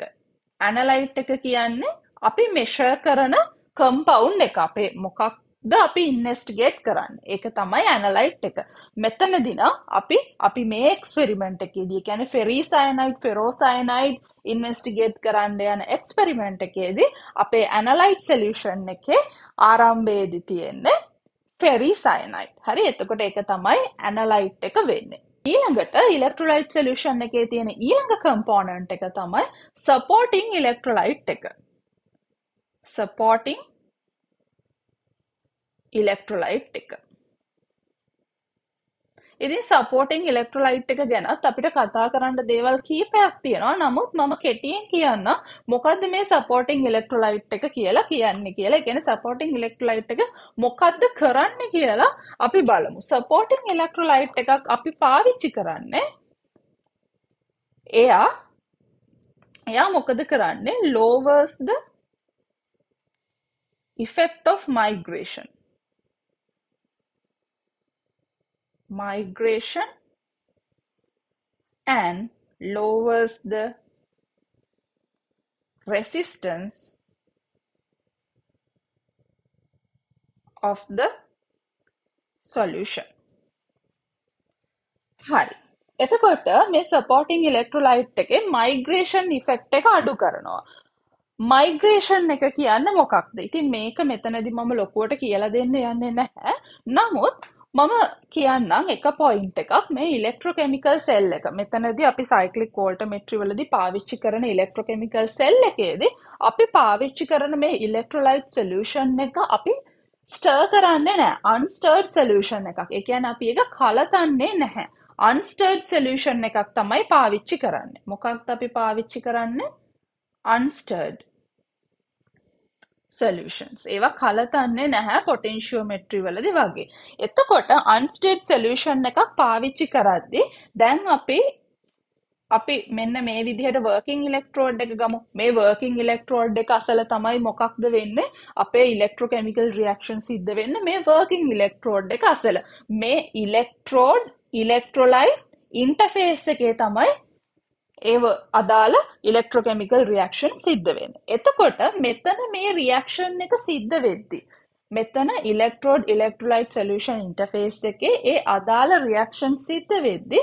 ඇනලයිට් එක කියන්නේ අපි මෙෂර් කරන කම්පවුන්් එක අපේ මොකක් ද අපි ඉන්වස්ටිගේට් කරන්න එක තමයි ඇනලයිට් එක මෙතන දින අපි අපි මේ එක්ස්පෙරිමෙන්ට් එකේදී ැන ෆෙරිසායනයිට් ෆෙරෝසායනයිට් ඉන්වස්ටිගේට් කරන්න යන එක්ස්පෙරිමෙන්ට් එකේදී අපේ ඇනලයිට් සෙලියෂන් එකේ ආරම්භේදි තියෙන්නේ ෆෙරිසායනයිට් හරි එතකොට එක තමයි ඇනලයිට් එක වෙන්නේ ඊළඟට ඉලෙක්ට්‍රලයිට් සලියෂන් එකේ තියෙන ඊළඟ කම්පෝනන්ට් එක තමයි සපෝටිං ඉලෙක්ට්‍රලයිට් එක සපෝටිං ඉලෙක්ට්‍රොලයිට් එක ඉතින් සපෝටිං ඉලෙක්ට්‍රොලයිට් එක ගැනත් අපිට කතා කරන්න දේවල් කීපයක් තියෙනවා නමුත් මම කෙටියෙන් කියන්න මොකක්ද මේ සපෝටිං ඉලෙක්ට්‍රොලයිට් එක කියලා කියන්නේ කියලා ගැන සපෝටිං ඉලෙක්ට්‍රොලයිට් එක මොකක්ද කරන්න කියලා අපි බලමු සපෝටිං ඉලෙක්ට්‍රොලයිට් එකක් අපි පාවිච්චි කරන්නේ එයා එයා මොකද කරන්නේ lowers the effect of migration migration and lowers the resistance of the solution. හරි. එතකොට මේ සපෝටිං ඉලෙක්ට්‍රොලයිට් එකේ මයිග්‍රේෂන් ඉෆෙක්ට් එක අඩු කරනවා. මයිග්‍රේෂන් එක කියන්න මොකක්ද? ඉතින් මේක මෙතනදි මම ලොකුවට කියලා දෙන්න යන්නේ නැහැ. නමුත් මම කියන්නම් එක පොයින්ට් එකක් මේ ඉලෙක්ට්‍රොකෙමිකල් සෙල් එක. මෙතනදී අපි සයික්ලික් වෝල්ටමෙට්‍රි වලදී පාවිච්චි කරන ඉලෙක්ට්‍රොකෙමිකල් සෙල් එකේදී අපි පාවිච්චි කරන මේ ඉලෙක්ට්‍රොලයිට් සොලියුෂන් එක අපි ස්ටර් කරන්නේ නැහැ. අන්ස්ටර්ඩ් සොලියුෂන් එකක්. ඒ කියන්නේ අපි ඒක කලතන්නේ නැහැ. අන්ස්ටර්ඩ් සොලියුෂන් එකක් තමයි පාවිච්චි කරන්නේ. මොකක්ද අපි පාවිච්චි කරන්නේ? අන්ස්ටර්ඩ් සලූෂන්ස් ඒවා කලතන්නේ නැහැ පොටෙන්ශියෝමෙට්‍රි වලදි වගේ. එතකොට අන්ස්ටේට් සලූෂන් එකක් පාවිච්චි කරද්දි දැන් අපි අපි මෙන්න මේ විදිහට වර්කින් ඉලෙක්ට්‍රෝඩ් එක ගමු මේ වර්කින් ඉලෙක්ට්‍රෝඩ් එක අසල තමයි මොකක්ද වෙන්නේ අපේ ඉලෙක්ට්‍රොකෙමිකල් රියක්ෂන් සිද්ධ වෙන්න මේ වර්කින් ඉලෙක්ට්‍රෝඩ් එක අසල මේ ඉලෙක්ට්‍රෝඩ් ඉලෙක්ට්‍රොලයිට් ඉන්ටර්ෆේස් එකේ තමයි ඒව අදාළ ඉලෙක්ට්‍රොකෙමිකල් රියක්ෂන් සිද්ධ වෙන. එතකොට මෙතන මේ රියක්ෂන් එක සිද්ධ වෙද්දි. මෙතන ඉලෙක්ට්‍රෝඩ් ඉලෙක්ට්‍රලයිට් සොලියුෂන් ඉන්ටර්ෆේස් එකේ ඒ අදාළ රියක්ෂන් සිද්ධ වෙද්දි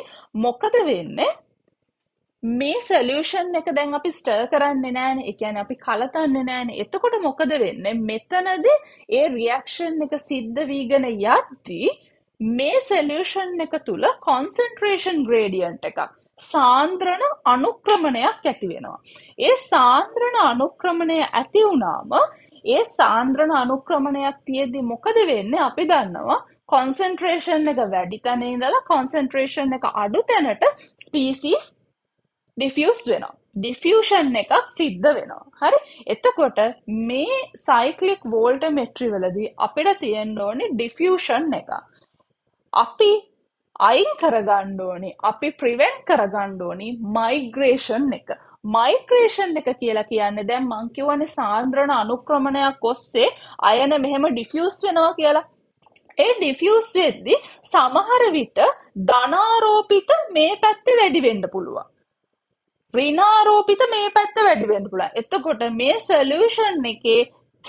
මොකද වෙන්නේ? මේ සලියෂන් එක දැන් අපි ස්ටර් කරන්න නෑන එකැන අපි කලතන්න නෑන එතකොට මොකද වෙන්න මෙතනද ඒ රියක්ෂන් එක සිද්ධ වීගෙන යද්දී මේ සලියෂන් එක තුළ කොන්සන්ට්‍රේෂන් ග්‍රේඩියන්ට එකක් සාන්ද්‍රණ අනුක්‍රමණයක් ඇති වෙනවා. ඒ සාන්ද්‍රණ අනුක්‍රමණය ඇති වුණාම ඒ සාන්ද්‍රණ අනුක්‍රමණයක් තියෙද්දි මොකද වෙන්නේ අපි දන්නවා කොන්සන්ට්‍රේෂන් එක වැඩි තැන ඉඳලා කොන්සන්ට්‍රේෂන් එක අඩු තැනට ස්පීසිස් ඩිෆියස් වෙනවා. ඩිෆියෂන් එකක් සිද්ධ වෙනවා. හරි එතකොට මේ සයිකලික් වෝල්ට මෙට්‍රි වලදී අපිට තියෙන්න ඕනේ ඩිෆියෂන් එක. අපි අයින් කරගන්න ඕනේ අපි ප්‍රිවෙන්ට් කරගන්න ඕනේ මයිග්‍රේෂන් එක මයික්‍රේෂන් එක කියලා කියන්නේ දැන් මං කියවනේ සාන්ද්‍රණ අනුක්‍රමණයක් ඔස්සේ අයන මෙහෙම ඩිෆියුස් වෙනවා කියලා ඒ ඩිෆියුස් වෙද්දි සමහර විට ධනාරෝපිත මේ පැත්තේ වැඩි වෙන්න පුළුවන් ඍණාරෝපිත මේ පැත්ත වැඩි වෙන්න පුළුවන් එතකොට මේ සොලියුෂන් එකේ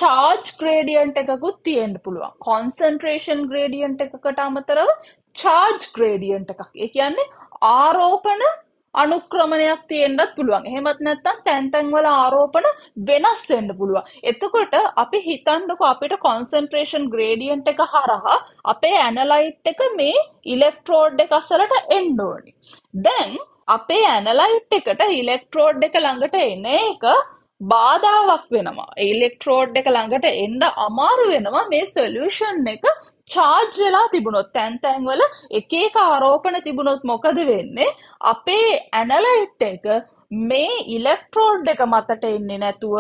චාර්ජ් ග්‍රේඩියන්ට් එකකුත් තියෙන්න පුළුවන් කොන්සන්ට්‍රේෂන් ග්‍රේඩියන්ට් එකකට අමතරව චාර්ජ් ග්‍රේඩියන්ට එකක් ඒ කියන්නේ ආරෝපන අනුක්‍රමණයක් තියෙන්ටත් පුළුවන් එහෙමත් නැත්තම් තැන්තැන්වල ආරෝපන වෙනස් වෙන්න පුළුවන්. එතකොට අපි හිතන්නකො අපිට කොන්සන්ට්‍රේෂන් ග්‍රේඩියන්ට් එක හරහා අපේ ඇනලයිට් එක මේ ඉලෙක්ට්‍රෝඩ් එක අසලට එන්න ඕනි. දැන් අපේ ඇනලයිට් එකට ඉලෙක්ට්‍රෝඩ් එක ළඟට එන එක බාධාවක් වෙනවා. ඉලෙක්ට්‍රෝඩ් එක ළඟට එන්න අමාරු වෙනවා මේ සොලියුෂන් එක චාර්ජ් වෙලා තිබුණොත් තැන්තැන්වල එකක ආරෝපන තිබුණොත් මොකද වෙන්නේ අපේ ඇනලයිට් එක මේ ඉලෙක්ට්‍රෝන්් එක මතට එන්නේ නැතුව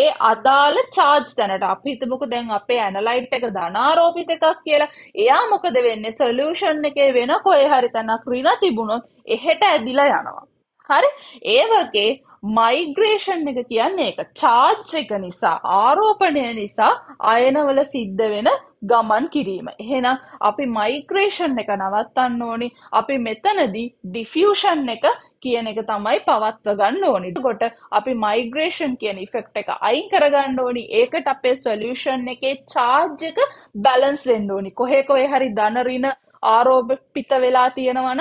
ඒ අදාළ චාර්ජ් තැනට අපිහිතමුක දැන් අපේ ඇනලයිට් එක ධනාරෝපිත එකක් කියලා එයා මොකද වෙන්නේ සොලූෂන් එකේ වෙන කොය හරි තැනක් රින තිබුණොත් එහෙට ඇදිලා යනවා හරි ඒ වගේ මයිග්‍රේෂන් එක කියන්නේ එක චාර්ජ් එක නිසා ආරෝපණය නිසා අයනවල සිද්ධ වෙන ගමන් කිරීම. එහෙනම් අපි මයිග්‍රේෂන් එක නවත්තන්න ඕනි. අපි මෙතනදී ඩිෆියෂන් එක කියන එක තමයි පවත්ව ගන්න ඕනි. ගොට අපි මයිග්‍රේෂන් කියන ඉෆෙක්් එක අයින් කරගන්න ඕනි. ඒකට අපේ සොලියෂන් එකේ චාර්ජ් එක බැලන්ස් වෙන්න ඕනි. කොහේ කොහේ හරි ධනරින ආරෝභ පිත වෙලා තියෙනවනම්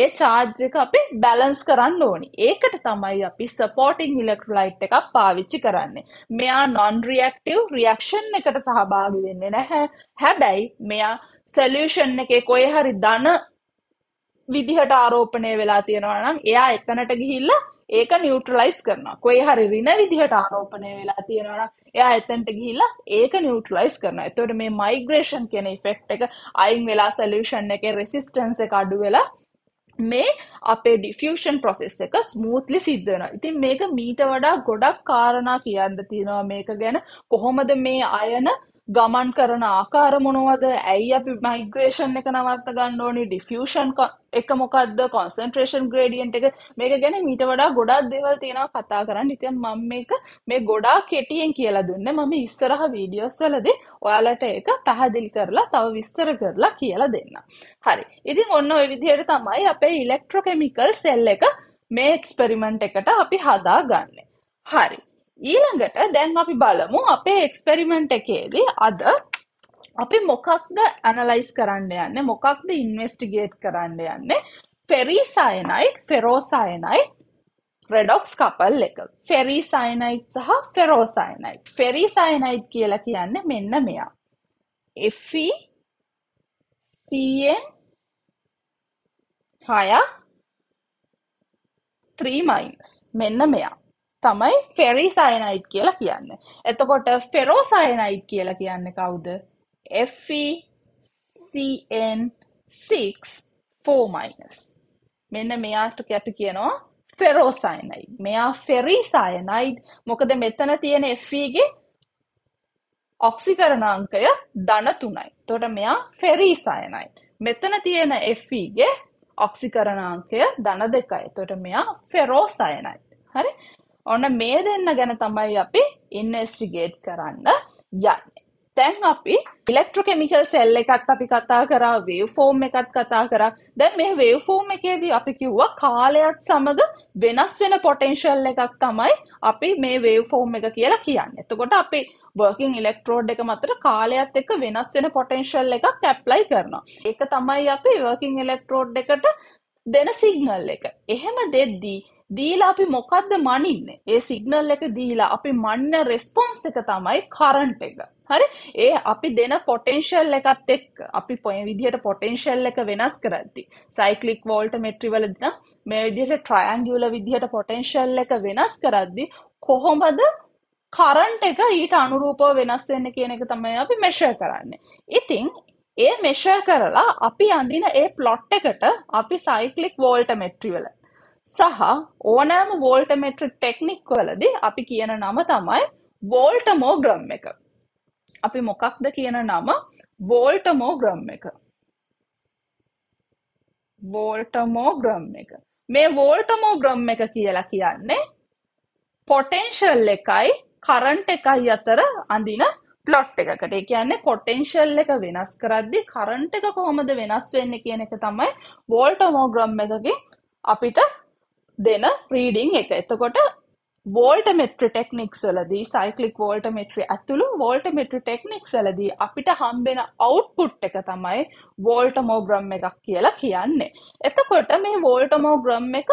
ඒ චාර්ජ් එක අපි බැලන්ස් කරන්න ඕනි. ඒකට තමයි අපි සපෝටිං ඉලෙක්ට්‍රොලයිට් එකක් පාවිච්චි කරන්නේ. මෙයා non reactive reaction එකට සහභාගී වෙන්නේ නැහැ. හැබැයි මෙයා සොලියුෂන් එකේ කොහේ හරි ධන විදිහට ආරෝපණය වෙලා තියෙනවා නම් එයා එතනට ගිහිල්ලා ඒක නිියවටලයිස් කරනවා කොයි හරි රින විදිහට ආරෝපනය වෙලා තියෙනවා එයා එතැන්ට ගිහිල්ලා ඒක නිියවටලයිස් කරන එතවට මේ මයිග්‍රේෂන් කෙන ෆෙක්් එක අයින් වෙලා සලියෂන් එක රෙසිස්ටන්ස එක අඩු වෙලා මේ අපේ ඩිෆියෂන් ප්‍රොසෙස් එක ස්මූත්ලි සිද්ධ වෙනවා. ඉතින් මේක මීට වඩා ගොඩක් කාරණා කියන්න තියෙනවා මේක ගැන කොහොමද මේ අයන ගමන් කරන ආකාර මොනවද ඇයි අපි මයිග්‍රේෂන් එක නවත්ත ගන්න ඕනි ඩිෆියෂන් එක මොකක්ද කොන්සන්ට්‍රේෂන් ග්‍රේඩියන්ට එක මේක ගැන මීට වඩා ගොඩක් දේවල් තියෙනවා කතා කරන්න ඉතින් මම මේක මේ ගොඩා කෙටියෙන් කියලා දුන්න මම ඉස්සරහ වීඩියෝස් වලදී ඔයාලට ඒක පැහැදිලි කරලා තව විස්තර කරලා කියලා දෙන්න හරි ඉතින් ඔන්න ඔය විදිහට තමයි අපේ ඉලෙක්ට්‍රොකෙමිකල් සෙල් එක මේ එක්ස්පෙරිමන්ට් එකට අපි හදා ගන්න හරි ඊළඟට දැන් අපි බලමු අපේ එක්ස්පෙරිමෙන්ට් එකේදී අද අපි මොකක්ද ඇනලයිස් කරන්න යන්නේ මොකක්ද ඉන්වෙස්ටිගේට් කරන්න යන්නේ ෆෙරිසයනයිට් ෆෙරෝසයනයිට් රෙඩොක්ස් කපල් එක ෆෙරිසයනයිට් සහ ෆෙරෝසයනයිට් ෆෙරිසයනයිට් කියලා කියන්න මෙන්න මෙයා FECN හය 3 මයිනස් මෙන්න මෙයා තමයි ෆෙරි සයනයිට් කියලා කියන්න. එතකොට ෆෙරෝ සයනයිට් කියලා කියන්න කවුද FECN64- මෙන්න මෙයාට අපි කියනවා ෆෙරෝ සයනයිඩ් මෙයා ෆෙරි සයනයිඩ් මොකද මෙතන තියෙන Fගේ ඔක්සි කරන අංකය ධන තුනයි. තොට මෙයා ෆෙරි සයනයිඩ් මෙතන තියෙන Fගේ ඔක්සි කරන අංකය ධන දෙකයි. තොට මෙයා ෆෙරෝ සයනයිඩ් හරි ඔන්න මේ දෙන්න ගැන තමයි අපි ඉන්වස්ටිගේට් කරන්න යන්න. තැන් අපි ඉලෙක්ට්‍රකමිකල් සෙල් එකත් අපි කතා කරා වේව් ෆෝම් එකත් කතා කරා දැන් මේ වේව් ෆෝම් එකේදී අපි කිව්වා කාලයත් සමග වෙනස් වෙන පොටෙන්ශල් එකක් තමයි අපි මේ වේව් ෆෝම් එක කියලා කියන්නේ. එතකොට අපි වර්කින් ඉලෙක්ට්‍රෝඩ් එක මතර කාලයත් එක්ක වෙනස් වෙන පොටෙන්ශල් එකක් ඇප්ලයි කරනවා. ඒක තමයි අපි වර්කින් ඉලෙක්ට්‍රෝඩ් එකට දෙන සිග්නල් එක. එහෙම දෙද්දී දීලා අපි මොකක්ද මනින්නේ ඒ සිගනල් එක දීලා අපි මන්න රෙස්පොන්ස් එක තමයි කරන්ට් එක හරි ඒ අපි දෙන පොටෙන්ශල් එකත් එක් අපි පොය විදිහට පොටෙන්ශල් එක වෙනස් කරද්දි සයිකලික් වෝල්ට මෙට්‍රිවල දින මේ විදිහට ට්‍රයන්ගියුල විදිහට පොටෙන්ශල් එක වෙනස් කරද්දි කොහොමද කරන්ට් එක ඊට අනුරූපව වෙනස් වෙන්න කියන එක තමයි අපි මෙෂර් කරන්නේ ඉතින් ඒ මෙෂර් කරලා අපි අඳින ඒ ප්ලොට් එකට අපි සයිකලික් වෝල්ට මෙට්‍රිවල සහ ඕනෑම වෝල්ටමෙට්‍ර ටෙක්නික් වලදී අපි කියන නම තමයි වෝල්ටමෝග්‍රම් එක. අපි මොකක්ද කියන නම වෝල්ටමෝග්‍රම් එක. වෝල්ටමෝග්‍රම් එක. මේ වෝල්ටමෝග්‍රම් එක කියලා කියන්නේ පොටෙන්ශල් එකයි කරන්ට් එකයි අතර අඳින ප්ලොට් එකකට ඒ කියන්නේ පොටෙන්ශල් එක වෙනස් කරද්දි කරන්ට් එක කොහොමද වෙනස් වෙන්නේ කියන එක තමයි වෝල්ටමෝග්‍රම් එකකින් අපිට දෙන ප්‍රීඩිං එක එතකොට වෝල්ට මෙට්‍රි ටෙක්නික්ස් වලදී සයිකලික් වෝල්ට මෙට්‍රි ඇතුළු වෝල්ට මෙට්‍රි ටෙක්නික්ස් වලදී අපිට හම්බෙන අවුට්පුට් එක තමයි වෝල්ටමෝග්‍රම් එකක් කියලා කියන්නේ. එතකොට මේ වෝල්ටමෝග්‍රම් එක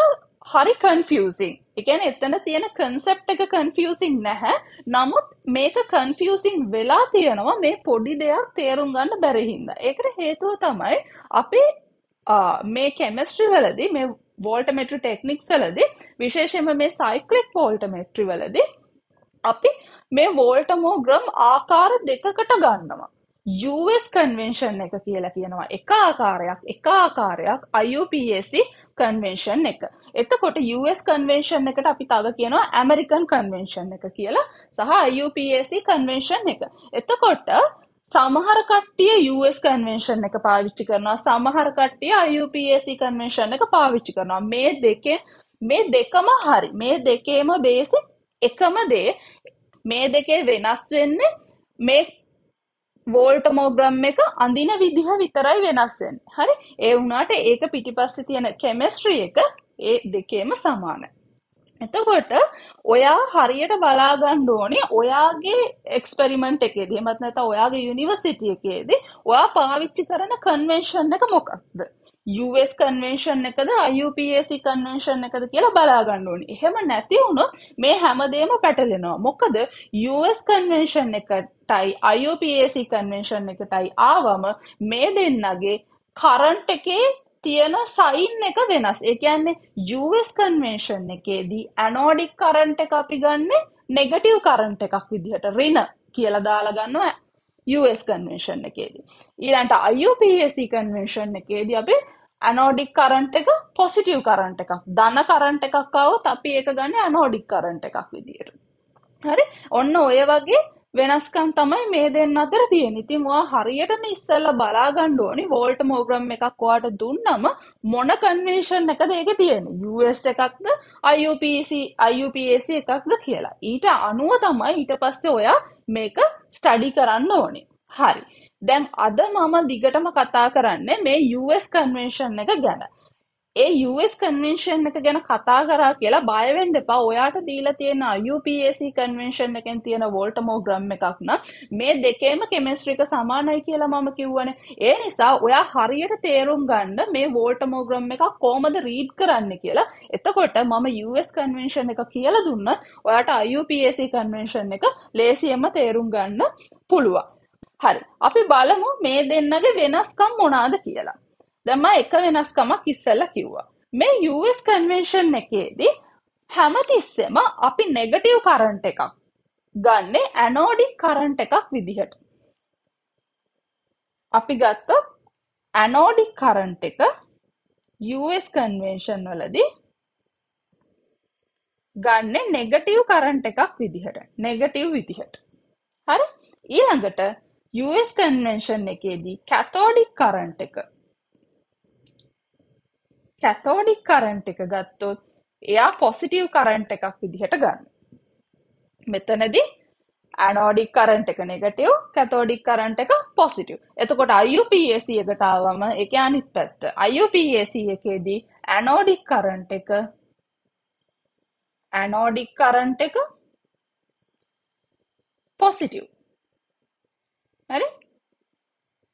හරි කන්ෆසිං එකන එතන තියෙන කන්සෙප් එක කන්ෆසිං නැහැ නමුත් මේක කන්ෆසිං වෙලා තියෙනවා මේ පොඩි දෙයක් තේරුම් ගන්න බැරහින්ද. ඒකට හේතුව තමයි අපේ මේ කෙමස්ට්‍රි වලදී මේ වෝල්ටමෙට්‍රි ටෙක්නික්ස් වලදී විශේෂයෙන්ම මේ සයික්ලික් වෝල්ටමෙට්‍රි වලදී අපි මේ වෝල්ටමෝග්‍රම් ආකාර දෙකකට ගන්නවා US කන්වෙන්ෂන් එක කියලා කියනවා එක ආකාරයක් එක ආකාරයක් IUPAC කන්වෙන්ෂන් එක. එතකොට US කන්වෙන්ෂන් එකට අපි තව කියනවා ඇමරිකන් කන්වෙන්ෂන් එක කියලා සහ IUPAC කන්වෙන්ෂන් එක. එතකොට සමහර කට්ටිය US කන්වෙන්ෂන් එක පාවිච්චි කරනවා සමහර කට්ටිය IUPAC කන්වෙන්ෂන් එක පාවිච්චි කරනවා මේ දෙකේ මේ දෙකම හරි මේ දෙකේම බේසි එකම දේ මේ දෙකේ වෙනස් වෙන්නේ මේ වෝල්ටමෝග්‍රම් එක අඳින විදිහ විතරයි වෙනස්වෙන් හරි ඒ වුණට ඒක පිටිපස්ස තියෙන කෙමස්ට්‍රී එක ඒ දෙකේම සමානයි එතකොට ඔයා හරියට බලාගන්න ඕනේ ඔයාගේ එක්ස්පෙරිමෙන්ට් එකේදී එමත් නැත්නම් ඔයාගේ යුනිවර්සිටි එකේදී ඔයා පාවිච්චි කරන කන්වෙන්ෂන් එක මොකක්ද? US කන්වෙන්ෂන් එකද IUPAC කන්වෙන්ෂන් එකද කියලා බලාගන්න ඕනේ. එහෙම නැති වුණොත් මේ හැමදේම පැටලෙනවා. මොකද US කන්වෙන්ෂන් එකටයි IUPAC කන්වෙන්ෂන් එකටයි ආවම මේ දෙන්නගේ කරන්ට් එකේ තියෙන සයින් එක වෙනස් ඒ කියන්නේ US කන්වෙන්ෂන් එකේදී ඇනෝඩික් කරන්ට් එක අපි ගන්න නෙගටිව් කරන්ට් එකක් විදිහට රින කියලා දාලා ගන්නවා US කන්වෙන්ෂන් එකේදී ඊළඟට IUPAC කන්වෙන්ෂන් එකේදී අපි ඇනෝඩික් කරන්ට් එක පොසිටිව් කරන්ට් එකක් ධන කරන්ට් එකක් આવොත් අපි ඒක ගන්න ඇනෝඩික් කරන්ට් එකක් විදියට හරි ඔන්න ඔය වගේ වෙනස්කම් තමයි මේ දෙන්න අතර තියෙන. ඉතින් ඔයා හරියටම ඉස්සෙල්ලා බලා ගන්න ඕනේ වෝල්ට ප්‍රෝග්‍රෑම් එකක් ඔයාට දුන්නම මොන කන්වෙන්ෂන් එකද ඒක තියෙන්නේ. US එකක්ද IUPAC IUPAC එකක්ද කියලා. ඊට අනුව තමයි ඊට පස්සේ ඔයා මේක ස්ටඩි කරන්න ඕනේ. හරි. දැන් අද මම දිගටම කතා කරන්නේ මේ US කන්වෙන්ෂන් එක ගැන. ඒ යුස් කන්වෙන්ෂන් එක ගැන කතා කරා කියලා බයවෙන්ඩ එපා ඔයාට දීලා තියෙන UPAC කන්වෙන්ෂන් එකෙන් තියෙන වෝල්ටමෝ ග්‍රම් එකක්න මේ දෙකේම කෙමස්ට්‍රික සමානයි කියලා මම කිව්වන ඒ නිසා ඔයා හරියට තේරුම් ගන්න මේ වෝල්ටමෝ ග්‍රම් එක කෝමද රීඩ් කරන්න කියලා එතකොට මම US කන්වෙන්ෂන් එක කියලා දුන්නත් ඔයාට IUPAC කන්වෙන්ෂන් එක ලේසියම තේරුම් ගන්න පුළුවන් හරි අපි බලමු මේ දෙන්නගේ වෙනස්කම් මොනාද කියලා දැම්ම එක වෙනස්කමක් ඉස්සල්ල කිව්වා. මේ US කන්වෙන්ෂන් එකේදී හැමතිස්සෙම අපි නෙගටව් කරන්ට එකක් ගන්නේ ඇනෝඩික් කරන්ට එකක් විදිහට. අපි ගත්ත ඇනෝඩික් කරන්ට එක US කන්වේන්ෂන් වලදී ගන්න නෙගටව් කරන්ට එකක් විදිහට නෙගටව් විදිහට හරි ඊළඟට US කන්වෙන්ෂන් එකේදී කැතෝඩික් කරන්ට එක කැතෝඩික් කරන්ට් එක ගත්තොත් එයා පොසිටව් කරන්ට් එකක් විදිහට ගන්න මෙතනදි ඇනෝඩික් කරන්ට් එක නෙගටව් කැතෝඩික් කරන්ට් එක පොසිටව් එතකොට අයුපස එකටාවම එක අනිත් පැත්ත අයුපස එකේදී ඇනෝඩික් කරන්ට් එක ඇනෝඩික් කරන්ට් එක පොසිටව් හරි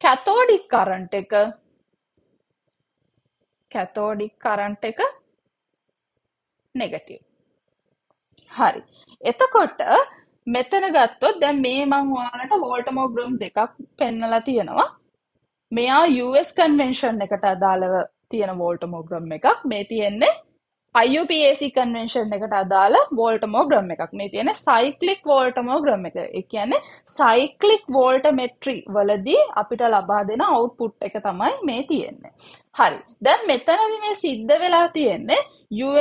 කැතෝඩික් කරන්ට් එක කැතෝඩික් කරන්ට් එක නෙගටව් හරි එතකොට මෙතන ගත්තොත් දැ මේ මං වාලට වෝල්ටමෝ ග්‍රම් දෙකක් පෙන්නලා තියෙනවා මෙයා US කන්වෙන්ෂන් එකට අදාළව තියෙන වෝල්ටමෝග්‍රම් එකක් මේ තියෙන්නේ IUPAC කන්වෙන්ෂන් එකට අදාළ වෝල්ටමෝ ග්‍රම් එකක් මේ තියෙන සයිකලික් වෝල්ටමෝ ග්‍රම් එක කියන්නේ සයිකලික් වෝල්ටමෙට්‍රි වලදී අපිට ලබා දෙන අවුට්පුට් එක තමයි මේ තියෙන්නේ. හරි. දැන් මෙතනදි මේ සිද්ධ වෙලා තියෙන්නේ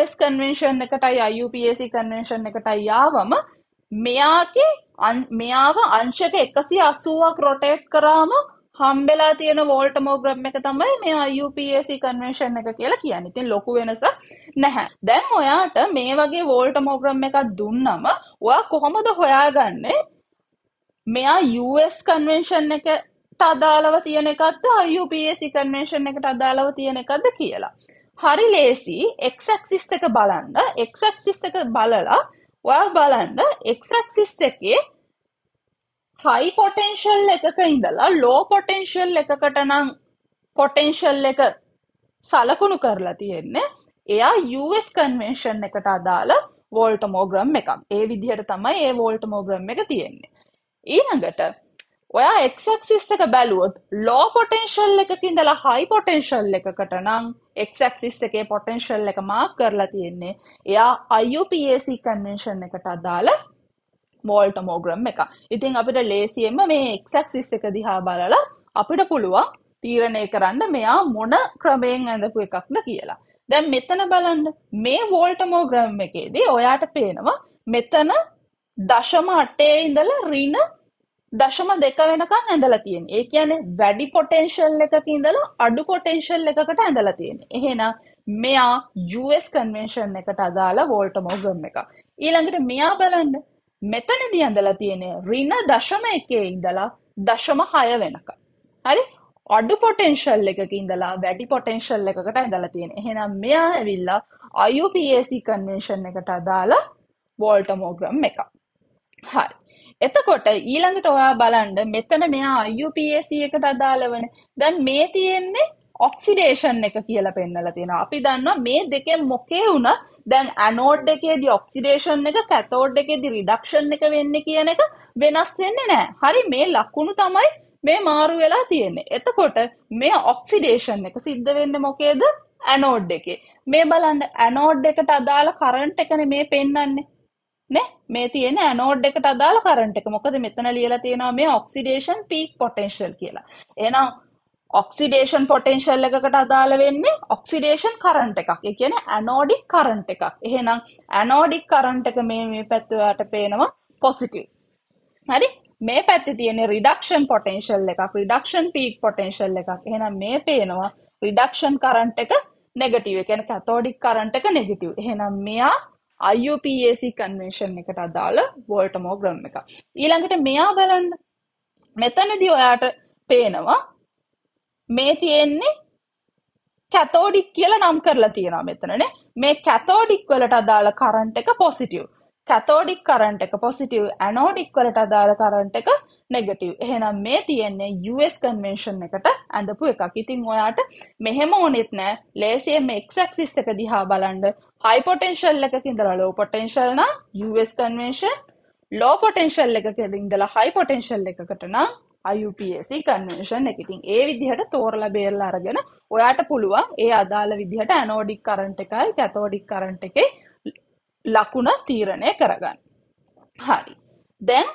US කන්වෙන්ෂන් එකටයි IUPAC කන්වෙන්ෂන් එකටයි ආවම මෙයාගේ මෙයාව අංශක 180ක් රොටේට් කරාම හම්බෙලා තියෙන වෝල්ටමෝග්‍රම් එක තමයි මේ UPAC කන්වෙන්ෂන් එක කියලා කියන්නේ. ඉතින් ලොකු වෙනසක් නැහැ. දැන් ඔයාට මේ වගේ වෝල්ටමෝග්‍රම් එකක් දුන්නම ඔයා කොහොමද හොයාගන්නේ? මෙයා US කන්වෙන්ෂන් එක අදාළව තියෙන එකක්ද IUPAC කන්වෙන්ෂන් එකට අදාළව තියෙන එකක්ද කියලා. හරි ලේසි එක්ක්සිස් එක බලන්න එක්ක්සිස් එක බලලා ඔයා බලන්න එක්ක්සිස් එකේ හයි පොටෙන්ශල් එකක ඉඳලා ලෝ පොටෙන්ශල් එකකට නම් පොටෙන්ශල් එක සලකුණු කරලා තියෙන්නේ එයා US කන්වේෂන් එකට අදාළ වෝල්ට මෝග්‍රම් එකක් ඒ විදිහට තමයි ඒ වෝල්ට මෝග්‍රම් එක තියෙන්නේ ඊනඟට ඔයා එක්ක්සිස් එක බැලුවොත් ලෝ පොටෙන්ශල් එකකින්දලා හයි පොටෙන්ශල් එකකට නම් එක්ක්සිස් එකේ පොටෙන්ශල් එක මාක් කරලා තියෙන්නේ එයා අයුපAC කන්වෙන්ෂන් එකට අදාළ මෝල් ටමෝග්‍රම් එක ඉතින් අපිට ලේසියෙන්ම මේ එක්සක්සිස් එක දිහා බලලා අපිට පුළුවන් තීරණය කරන්න මෙයා මොන ක්‍රමයෙන් ඇඳපු එකක්ද කියලා දැන් මෙතන බලන්න මේ වෝල්ටමෝග්‍රම් එකේදී ඔයාට පේනවා මෙතන දශම අටේ ඉඳල රින දශම දෙක වෙනකන් ඇඳලා තියෙන. ඒ කියන්නේ වැඩි පොටෙන්ෂල් එකක ඉඳලා අඩු පොටෙන්ෂල් එකකට ඇඳලා තියෙන. එහෙනම් මෙයා US කන්වෙන්ෂන් එකට අදාළ වෝල්ටමෝග්‍රම් එක. ඊළඟට මෙයා බලන්න මෙතනදී ඇඳලා තියෙන්නේ ඍණ දශම එකේ ඉඳලා දශම 6 වෙනකම්. හරි? අඩු පොටෙන්ෂල් එකක ඉඳලා වැඩි පොටෙන්ෂල් එකකට ඇඳලා තියෙන්නේ. එහෙනම් මෙයා ඇවිල්ලා IUPAC කන්වෙන්ෂන් එකට අදාළ වෝල්ටමෝග්‍රම් එකක්. හරි. එතකොට ඊළඟට ඔයා බලන්න මෙතන මෙයා IUPAC එකට අදාළ වෙන. දැන් මේ තියෙන්නේ ඔක්සිඩේෂන් එක කියලා පෙන්නලා තියෙනවා. අපි දන්නවා මේ දෙකෙන් මොකේ වුණත් දැන් ඇනෝඩ් එකේදි ඔක්සිඩේෂන් එක කැතෝඩ් එකේදි රිඩක්ෂන් එක වෙන්න කියන එක වෙනස් වෙන්නේ නෑ. හරි මේ ලකුණු තමයි මේ මාරු වෙලා තියෙන්නේ. එතකොට මේ ඔක්සිඩේෂන් එක සිද්ධ වෙන්නේ මොකේද? ඇනෝඩ් එකේ. මේ බලන්න ඇනෝඩ් එකට අදාළ කරන්ට් එකනේ මේ පෙන්වන්නේ. නේ? මේ තියෙන ඇනෝඩ් එකට අදාළ කරන්ට් එක. මොකද මෙතන ලියලා තියෙනවා මේ ඔක්සිඩේෂන් පීක් පොටෙන්ෂල් කියලා. එහෙනම් ඔක්සිඩේෂන් පොටෙන්ශල් එකකට අදාළ වෙන්නේ ඔක්සිඩේෂන් කරන්ට එකක් කියන ඇනෝඩික් කරන්ට එකක් එහෙනම් ඇනෝඩික් කරන්ට එක මේ මේ පැත්තුවට පේනවා පොසිටව හරි මේ පැත්ති තියෙන රිඩක්ෂන් පොටෙන්ශල් එකක් රිඩක්ෂන් පීක් පොටෙන්ශල් එකක් එහෙනම් මේ පේනවා රිඩක්ෂන් කරන්ට එක නෙගටව එකන කතෝඩික් කරන්ට එක නෙගටව එහෙනම් මෙයා IUPAC කන්වේෂන් එකට අදාළ වෝල්ටමෝග්‍රම් එක ඊළඟට මෙයා බලන්න මෙතනදි ඔයාට පේනවා මේ තියෙන්නේ කැතෝඩික් කියලා නම් කරලා තියෙනවා මෙතනන මේ කැතෝඩික් වලට අදාළ කරන්ට එක පොසිටව් කැතෝඩික් කරන්ට එක පොසිටව් ඇනෝඩික් වලට අදාළ කරන්ට එක නෙගටව් එහෙනම් මේ තියෙන්නේ US කන්වේශන් එකට ඇඳපු එකක් ඉතිං ඔයාට මෙහෙම ඕනෙත් නෑ ලේසියම එක්ක්සිස් එක දිහා බලන්ඩ හයිපොටෙන්ශල් එක ඉඳලා ලෝ පොටෙන්ශල්න US කන්වේශන් ලෝ පොටෙන්ශල් එක ඉඳලා හයි පොටෙන්ශල් එකකට නම් IUPAC කන්වෙන්ෂන් එක ඉතින් ඒ විදිහට තෝරලා බේරලා අරගෙන ඔයාට පුළුවන් ඒ අදාළ විදිහට ඇනෝඩික් කරන්ට් එකයි කැතෝඩික් කරන්ට් එකේ ලකුණ තීරණය කරගන්න. හරි. දැන්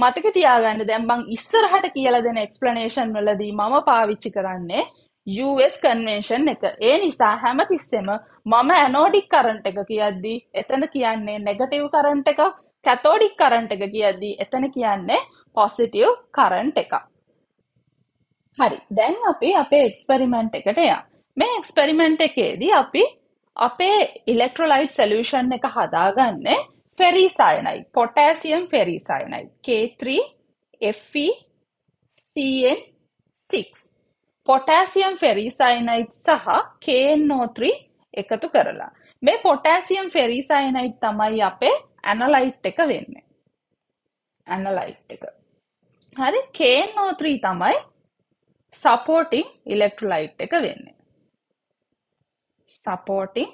මතක තියාගන්න දැන් මං ඉස්සරහට කියලා දෙන එක්ස්ප්ලනේෂන් වලදී මම පාවිච්චි කරන්නේ US කන්වෙන්ෂන් එක ඒ නිසා හැමතිස්සෙම මම ඇනෝඩික් කරන්ට් එක කියද්දී එතන කියන්නේ නෙගටව් කරන්ට් එකක් කැතෝඩික් කරන්ට එක කියද්දී එතන කියන්නේ පොසිටව් කරන්ට එක හරි දැන් අපි අපේ එක්ස්පරිමෙන්ට් එකට ය මේ එක්ස්පෙරිමෙන්ට් එකේදී අපි අපේ ඉලෙක්ට්‍රලයිට් සලූෂන් එක හදාගන්නේ ෆෙරිසායනයි පොටෑසියම් ෆෙරිසායනයි K3FeCN6 පොටෑසියම් ෆෙරිසායනයිට් සහ KNO3 එකතු කරලා මේ පොටෑසියම් ෆෙරිසායනයිට් තමයි අපේ ඇනලයිට් එක වෙන්නේ ඇනලයිට් එක හරි කේනෝ3 තමයි සපෝටිං ඉලෙක්ට්‍රොලයිට් එක වෙන්නේ සපෝටිං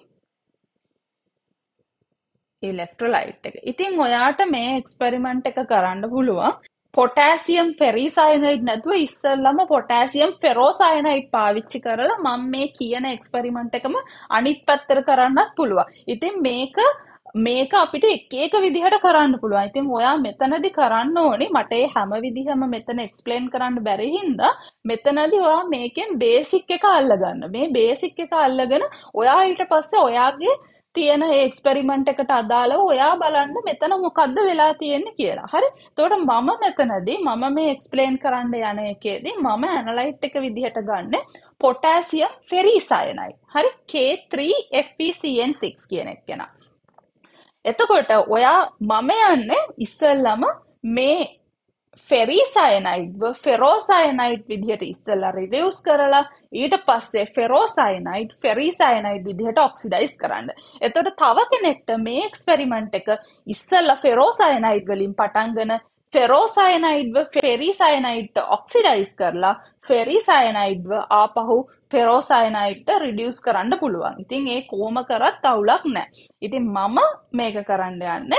ඉලෙක්ට්‍රොලයිට් එක ඉතින් ඔයාට මේ එක්ස්පෙරිමන්ට් එක කරන්න පුළුවන් පොටෑසියම් ෆෙරිසායනයිට් නැතුව ඉස්සල්ලම පොටෑසියම් ෆෙරෝසායනයිට් පාවිච්චි කරලා මම මේ කියන එක්ස්පරිමන්ට් එකම අනිත් පැත්තර කරන්නත් පුළුවන්. ඉතින් මේක මේක අපිට එක එක විදිහට කරන්න පුළුවන්. ඉතින් ඔයා මෙතනදි කරන්න ඕනේ මට ඒ හැම විදිහම මෙතන එක්ස්ප්ලেইন කරන්න බැරි හින්දා මෙතනදි ඔයා මේකෙන් බේසික් එක අල්ලගන්න. මේ බේසික් එක අල්ලගෙන ඔයා ඊට පස්සේ ඔයාගේ තියෙන එක්ස්පෙරිමන්ට් එකට අදාළව ඔයා බලන්න මෙතන මොකද්ද වෙලා තියෙන්නේ කියලා. හරි. එතකොට මම මෙතනදී මම මේ එක්ස්ප්ලেইন කරන්න යන එකේදී මම ඇනලයිට් එක විදිහට ගන්න පොටෑසියම් ෆෙරිසයනයිඩ්. හරි K3FeCN6 කියන එක. එතකොට ඔයා මම යන්න ඉස්සල්ලම මේ ෆෙරීසායනයිඩ්ව ෆෙරෝසායනයිට් විදිහට ඉස්සල්ලා රිඩියස් කරලා ඊට පස්සේ ෆෙරෝසායනයිට් ෆෙරීසායනයිට් විදිහට ඔක්සිඩයිස් කරන්න. එතොට තව කෙනෙක්ට මේ එක්ස්පෙරිමෙන්ට් එක ඉස්සල්ල ෆෙරෝසායනයිට් වලින් පටන්ගෙන ෆෙරෝසායනයිඩ්ව ෆෙරිසායනයිට්ට ඔක්සිඩයිස් කරලා ෆෙරිසායනයිඩ්ව ආපහු ෆෙරෝසායනයිට්ට රිඩියස් කරන්න පුළුවන් ඉතින් ඒ කෝම කරත් අවුලක් නෑ ඉතින් මම මේක කරන්න යන්න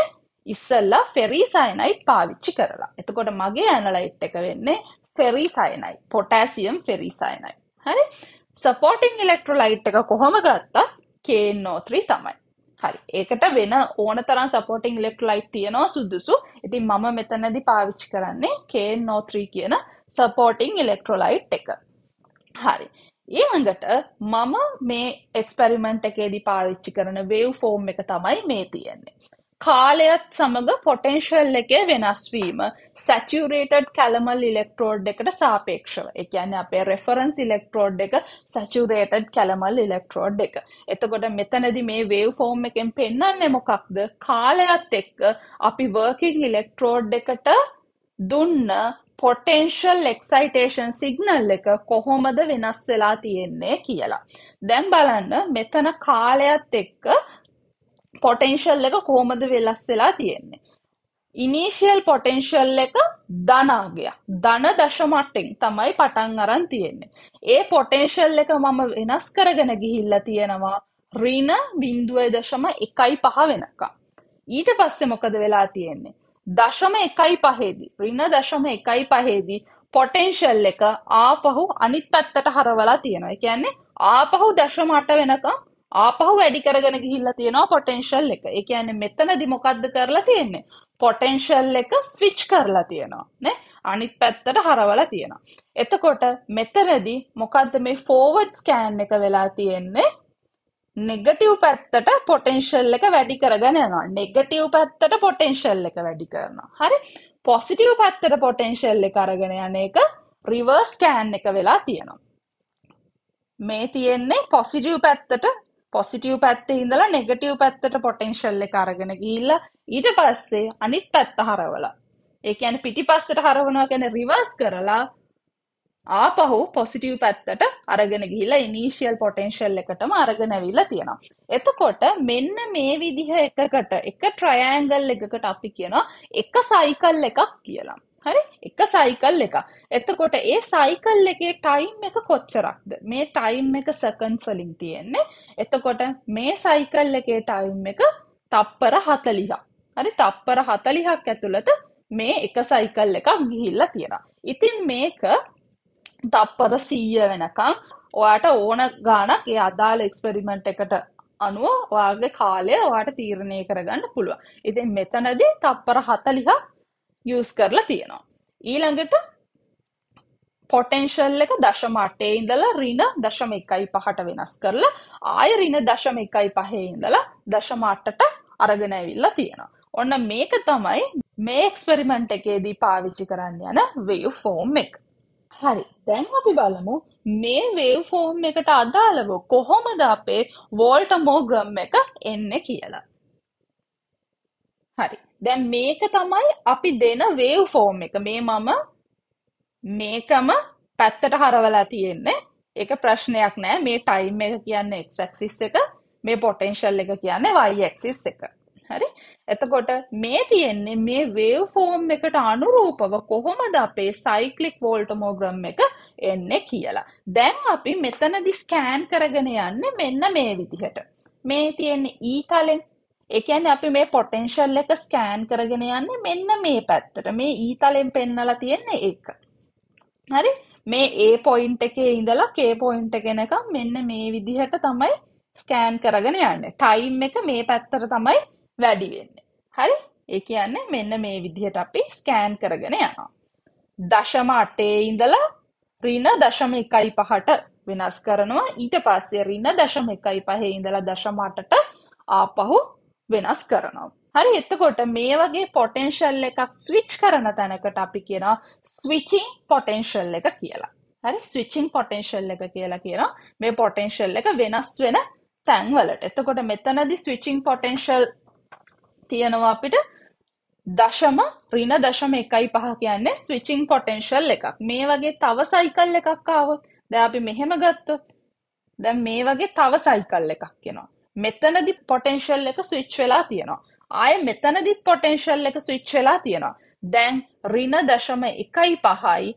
ඉස්සල්ලා ෆෙරිසායනයිට් පාවිච්චි කරලා එතකොට මගේ ඇනලයිට් එක වෙන්නේ ෆෙරිසායනයි පොටෑසියම් ෆෙරිසායනයි හරි සපෝටිං ඉලෙක්ට්‍රලයිට් එක කොහොම ගත්තා කේනෝ3 තමයි හරි ඒකට වෙන ඕන තරම් සපෝටිං ඉලෙක්ට්‍රොලයිට් තියෙනවා සුදුසු ඉතින් මම මෙතනදි පාවිච්චි කරන්නේ KNO3 කියන සපෝටිං ඉලෙක්ට්‍රොලයිට් එක හරි ඊළඟට මම මේ එක්ස්පෙරිමන්ට් එකේදී පාවිච්චි කරන වේව් ෆෝම් එක තමයි මේ තියෙන්නේ කාලයත් සමඟ පොටෙන්ශල් එකේ වෙනස්වීම සැචරේටඩ් කැලමල් ඉලෙක්ට්‍රෝඩ් එකට සාපේක්ෂව එකන්න අපේ රෙෆරන්ස් ඉලෙක්ට්‍රෝඩ් එක සැචරේටඩ් කැලමල් ඉලෙක්ට්‍රෝඩ් එක එතකොට මෙතනදි මේ වේව් ෆෝම් එකෙන් පෙන්න්නන්නේ මොකක්ද කාලයත් එක්ක අපි වර්කින් ඉලෙක්ට්‍රෝඩ් එකට දුන්න පොටෙන්ශල් එක්සයිටේෂන් සිගනල් එක කොහොමද වෙනස් වෙලා තියෙන්නේ කියලා. දැම් බලන්න මෙතන කාලයත් එක්ක පොටෙන්ශල් එක කොහොමද වෙලස් වෙලා තියෙන්නේ. ඉනිශියල් පොටෙන්ශල් එක ධනාගයක් ධන දශමට්ටෙන් තමයි පටන් අරන් තියෙන්නේ. ඒ පොටෙන්ශල් එක මම වෙනස් කරගෙන ගිහිල්ල තියෙනවා රීන බින්දුවය දශම එකයි පහ වෙනකා. ඊට පස්සෙ මොකද වෙලා තියෙන්නේ. දශම එකයි පහේදී රින දශම එකයි පහේදී පොටෙන්ශල් එක ආපහු අනිත් පැත්තට හරවලා තියෙනවා කියන්නේ ආපහු දශම අට වෙනකම් ආපහු වැඩි කරගෙන ගිහිල්ලා තියෙනවා පොටෙන්ෂල් එක. ඒ කියන්නේ මෙතනදි මොකද්ද කරලා තියෙන්නේ? පොටෙන්ෂල් එක ස්විච් කරලා තියෙනවා නේ? අනිත් පැත්තට හරවලා තියෙනවා. එතකොට මෙතනදි මොකද්ද මේ ෆෝවර්ඩ් ස්කෑන් එක වෙලා තියෙන්නේ? නෙගටිව් පැත්තට පොටෙන්ෂල් එක වැඩි කරගෙන යනවා. නෙගටිව් පැත්තට පොටෙන්ෂල් එක වැඩි කරනවා. හරි? පොසිටිව් පැත්තට පොටෙන්ෂල් එක අරගෙන යන එක රිවර්ස් ස්කෑන් එක වෙලා තියෙනවා. මේ තියෙන්නේ පොසිටිව් පැත්තට පොසිටව් පැත්තේ ඉඳලා නෙගටව් පැත්තට පොටෙන්ශල්ල කරගෙන ගිල්ල ඊට පස්සේ අනිත් පැත්ත හරවල ඒකැන පිටි පස්සට හරවනවා ගැන රිවර්ස් කරලා ආපහු පොසිටව් පැත්තට අරගෙන ගිහිලා ඉනිශියල් පොටෙන්ශල් එකටම අරගෙනැවිල්ලා තියෙනවා. එතකොට මෙන්න මේ විදිහ එකකට එක ට්‍රයෑන්ගල් එකකට අපි කියනවා එක සයිකල් එකක් කියලා. හරි එක සයිකල් එක. එතකොට ඒ සයිකල් එකේ ටයිම් එක කොච්චරක්ද? මේ ටයිම් එක සෙකන්ඩ්ස් වලින් තියෙන්නේ. එතකොට මේ සයිකල් එකේ ටයිම් එක තප්පර 40ක්. හරි තප්පර 40ක් ඇතුළත මේ එක සයිකල් එකක් ගිහිල්ලා තියෙනවා. ඉතින් මේක තප්පර 100 වෙනකම් ඔයාට ඕන ගානක් ඒ අදාළ එක්ස්පෙරිමන්ට් එකට අනුව ඔයාගේ කාලය ඔයාට තීරණය කරගන්න පුළුවන්. ඉතින් මෙතනදී තප්පර 40ක් යස් කරලා තියෙනවා ඊළඟට පොටෙන්ශල් එක දශම අටේ ඉඳලා රින දශම එකයි පහට වෙනස් කරලා ආය රින දශම එකයි පහේ ඉඳලා දශම අටට අරගෙන ඇවිල්ලා තියෙනවා ඔන්න මේක තමයි මේ එක්ස්පෙරිමන්ට් එකේදී පාවිච්චි කරන්න යන වේව් ෆෝම් එක හරි දැන් අපි බලමු මේ වේව් ෆෝම් එකට අදාළව කොහොමද අපේ වෝල්ටමෝග්‍රම් එක එන්න කියලා. හරි දැන් මේක තමයි අපි දෙන වේව් ෆෝම් එක. මේ මම මේකම පැත්තට හරවලා තියෙන්නේ. ඒක ප්‍රශ්නයක් නෑ. මේ ටයිම් එක කියන්නේ x axis එක, මේ පොටෙන්ෂල් එක කියන්නේ y axis එක. හරි? එතකොට මේ තියෙන්නේ මේ වේව් ෆෝම් එකට අනුරූපව කොහොමද අපේ සයික්ලික් වෝල්ටමෝග්‍රම් එක එන්නේ කියලා. දැන් අපි මෙතනදි ස්කෑන් කරගෙන යන්නේ මෙන්න මේ විදිහට. මේ තියෙන්නේ E තලෙන් ඒ කියන්නේ අපි මේ පොටෙන්ෂල් එක ස්කෑන් කරගෙන යන්නේ මෙන්න මේ පැත්තට. මේ ඊතලෙන් පෙන්නලා තියෙන්නේ ඒක. හරි? මේ A පොයින්ට් එකේ ඉඳලා K පොයින්ට් එක එනකම් මෙන්න මේ විදිහට තමයි ස්කෑන් කරගෙන යන්නේ. ටයිම් එක මේ පැත්තට තමයි වැඩි වෙන්නේ. හරි? ඒ කියන්නේ මෙන්න මේ විදිහට අපි ස්කෑන් කරගෙන යනවා. දශම 8 ඉඳලා ඍණ දශම 1.5ට වෙනස් කරනවා. ඊට පස්සේ ඍණ දශම 1.5 ඉඳලා දශම 8ට ආපහු වෙනස් කරනවා. හරි එතකොට මේ වගේ පොටෙන්ශල් එකක් ස්විච් කරන තැනකට අපි කියනවා ස්විචිං පොටෙන්ශල් එක කියලා. හරි ස්විචිං පොටෙන්ශල් එක කියලා කියනවා මේ පොටෙන්ශල් එක වෙනස් වෙන තැන්වලට. එතකොට මෙතනදි ස්විචිං පොටෙන්ශල් තියෙනවා අපිට දශම ඍණ දශම එකයි පහ කියන්නේ ස්විචිං පොටෙන්ශල් එකක්. මේ වගේ තව සයිකල් එකක් ආවොත් දැන් අපි මෙහෙම ගත්තොත් දැන් මේ වගේ තව සයිකල් එකක් එනවා. මෙතනදි පොටෙන්ශල් එක ස්විච් වෙලා තියෙනවා. ආය මෙතනදිත් පොටෙන්ශල් එක ස්විච් වෙලා තියෙනවා. දැන් රින දශම එකයි පහයි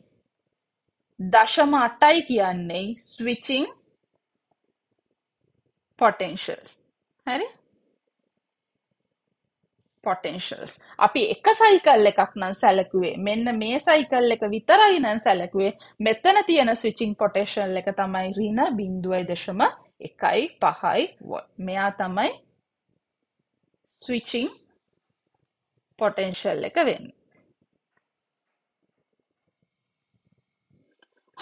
දශම අටයි කියන්නේ ස්විචිං පොටෙන්ශල්ස් හැරි පොටෙන්ශල්ස් අපි එක සයිකල් එකක් නම් සැලකුවේ මෙන්න මේ සයිකල් එක විතරයි නම් සැලකුවේ මෙතන තියෙන ස්විචිං පොටේශල් එක තමයි රින බින්දුවයි දශම එකයි පහයි මෙයා තමයි ස්විචිං පොටෙන්ශල් එක වෙන්න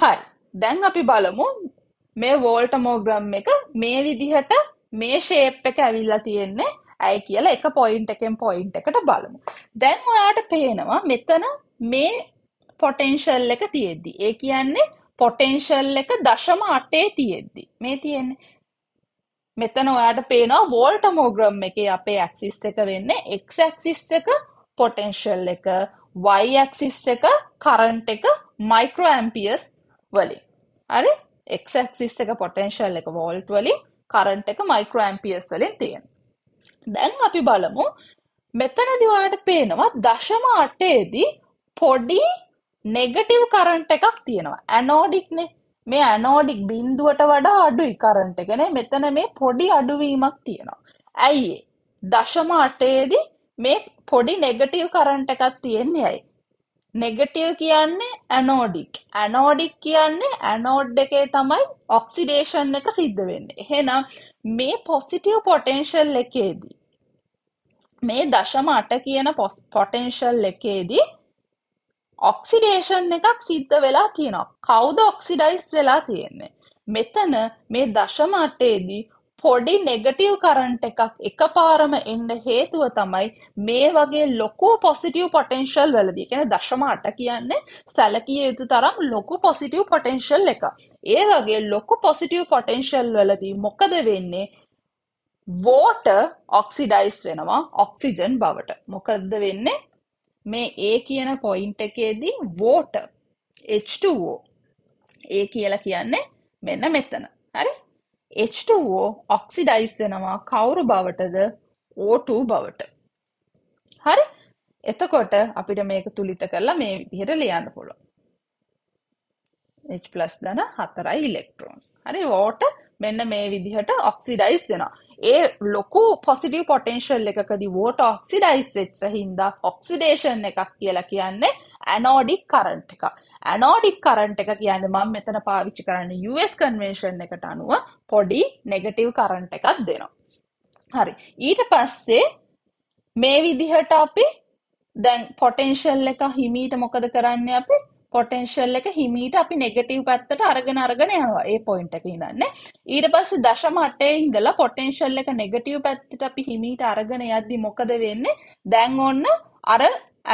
හයි දැන් අපි බලමු මේ වෝල්ට මෝග්‍රම් එක මේ විදිහට මේ ශේප් එක ඇවිල්ලා තියෙන්නේ ඇයි කියලා එක පොයින්ට එකෙන් පොයින්ට එකට බලමු දැන් ඔයාට පේනවා මෙතන මේ පොටෙන්ශල් එක තියෙද්දි ඒ කියන්නේ පොටෙන්ශල් එක දශම අටේ තියෙද්දි මේ තියෙන්නේ මෙතන ඔයාට පේනවා වෝල්ට මෝග්‍රම් එක අපේ ඇක්සිස් එක වෙන්න එක් ඇක්සිස් එක පොටෙන්ශල් එක වයි ඇක්සිස් එක කරන්ට් එක මයිකෝ ඇම්පියස් වලින් හරි එක් ඇක්සිස් එක පොටෙන්ශල් එක වෝල්ට් වලින් කරන්ට් එක මයිකෝ ඇම්පියස් වලින් තියෙන දැන් අපි බලමු මෙතනදි ඔයාට පේනවා දශම අටේදී පොඩි නෙගටිව් කරන්ට් එකක් තියෙනවා ඇනෝඩික්නේ මේ ඇනෝඩික් බින්දුවට වඩා අඩුයි කරන්ට් එකන මෙතන මේ පොඩි අඩුවීමක් තියෙනවා ඇයි දශම අටේදී මේ පොඩි නෙගටිව් කරන්ට එකක් තියෙන්නේ ඇයි නෙගටිව් කියන්නේ ඇනෝඩික් ඇනෝඩික් කියන්නේ ඇනෝඩ් එකේ තමයි ඔක්සිඩේෂන් එක සිද්ධ වෙන්න එහෙනම් මේ පොසිටව් පොටෙන්ශල් එකේදී මේ දශම අට කියන පොටෙන්ශල් එකේදී ඔක්සිඩේෂන් එකක් සිද්ධ වෙලා තියෙනවා කවුද ඔක්සිඩයිස් වෙලා තියෙන්නේ මෙතන මේ දශම අටේදී පොඩි නෙගටව් කරන්ට එකක් එක පාරම එන්න හේතුව තමයි මේ වගේ ලොකු පොසිටව් පොටෙන්ශල් වලදී කියෙන දශමාට කියන්නේ සැලකිය යුතු තරම් ලොකු පොසිටව් පොටෙන්ශල් එක ඒ වගේ ලොකු පොසිටව් පොටෙන්ශල් වලදී මොකද වෙන්නේ වෝට ඔක්සිඩයිස් වෙනවා ඔක්සිජන් බවට මොකද වෙන්නේ මේ ඒ කියන පොයින්ට එකේදී වෝට H2O ඒ කියලා කියන්නේ මෙන්න මෙතන හරි H2O ඔක්සිඩයිස් වෙනවා කවුරු බවටද O2 බවට හරි එතකොට අපිට මේක තුලිත කරලා මේ විදිහට ලියන්න පුළුවන් H+ ධන 4 ඉලෙක්ට්‍රෝන හරි වෝට මෙන්න මේ විදිහට ඔක්සිඩයිස් වෙනවා. ඒ ලොකු පොසිටව් පොටෙන්ශල් එකකදි වෝට ඔක්සිඩයිස් වෙච්ච හින්දා ඔක්සිඩේෂන් එකක් කියලා කියන්නේ ඇනෝඩික් කරන්ට් එකක්. ඇනෝඩික් කරන්ට් එක කියන්නේ මම මෙතන පාවිච්චි කරන්න US කන්වේෂන් එකට අනුව පොඩි නෙගටව් කරන්ට් එකක් දෙනවා. හරි ඊට පස්සේ මේ විදිහට අපි දැන් පොටෙන්ශල් එක හිමීට මොකද කරන්න අපි පොටෙන්ශල් එක හිමීට අපි නෙගටව් පැත්තට අරගෙන අරගෙන යනවා ඒ පොයින්ට එක ඉදන්න ඊට පස්ස දශම අටේ ඉඳලා පොටෙන්ශල් එක නෙගටව් පැත්තට අපි හිමීට අරගෙන යද්දි මොකද වෙන්නේ දැන් ඔන්න අර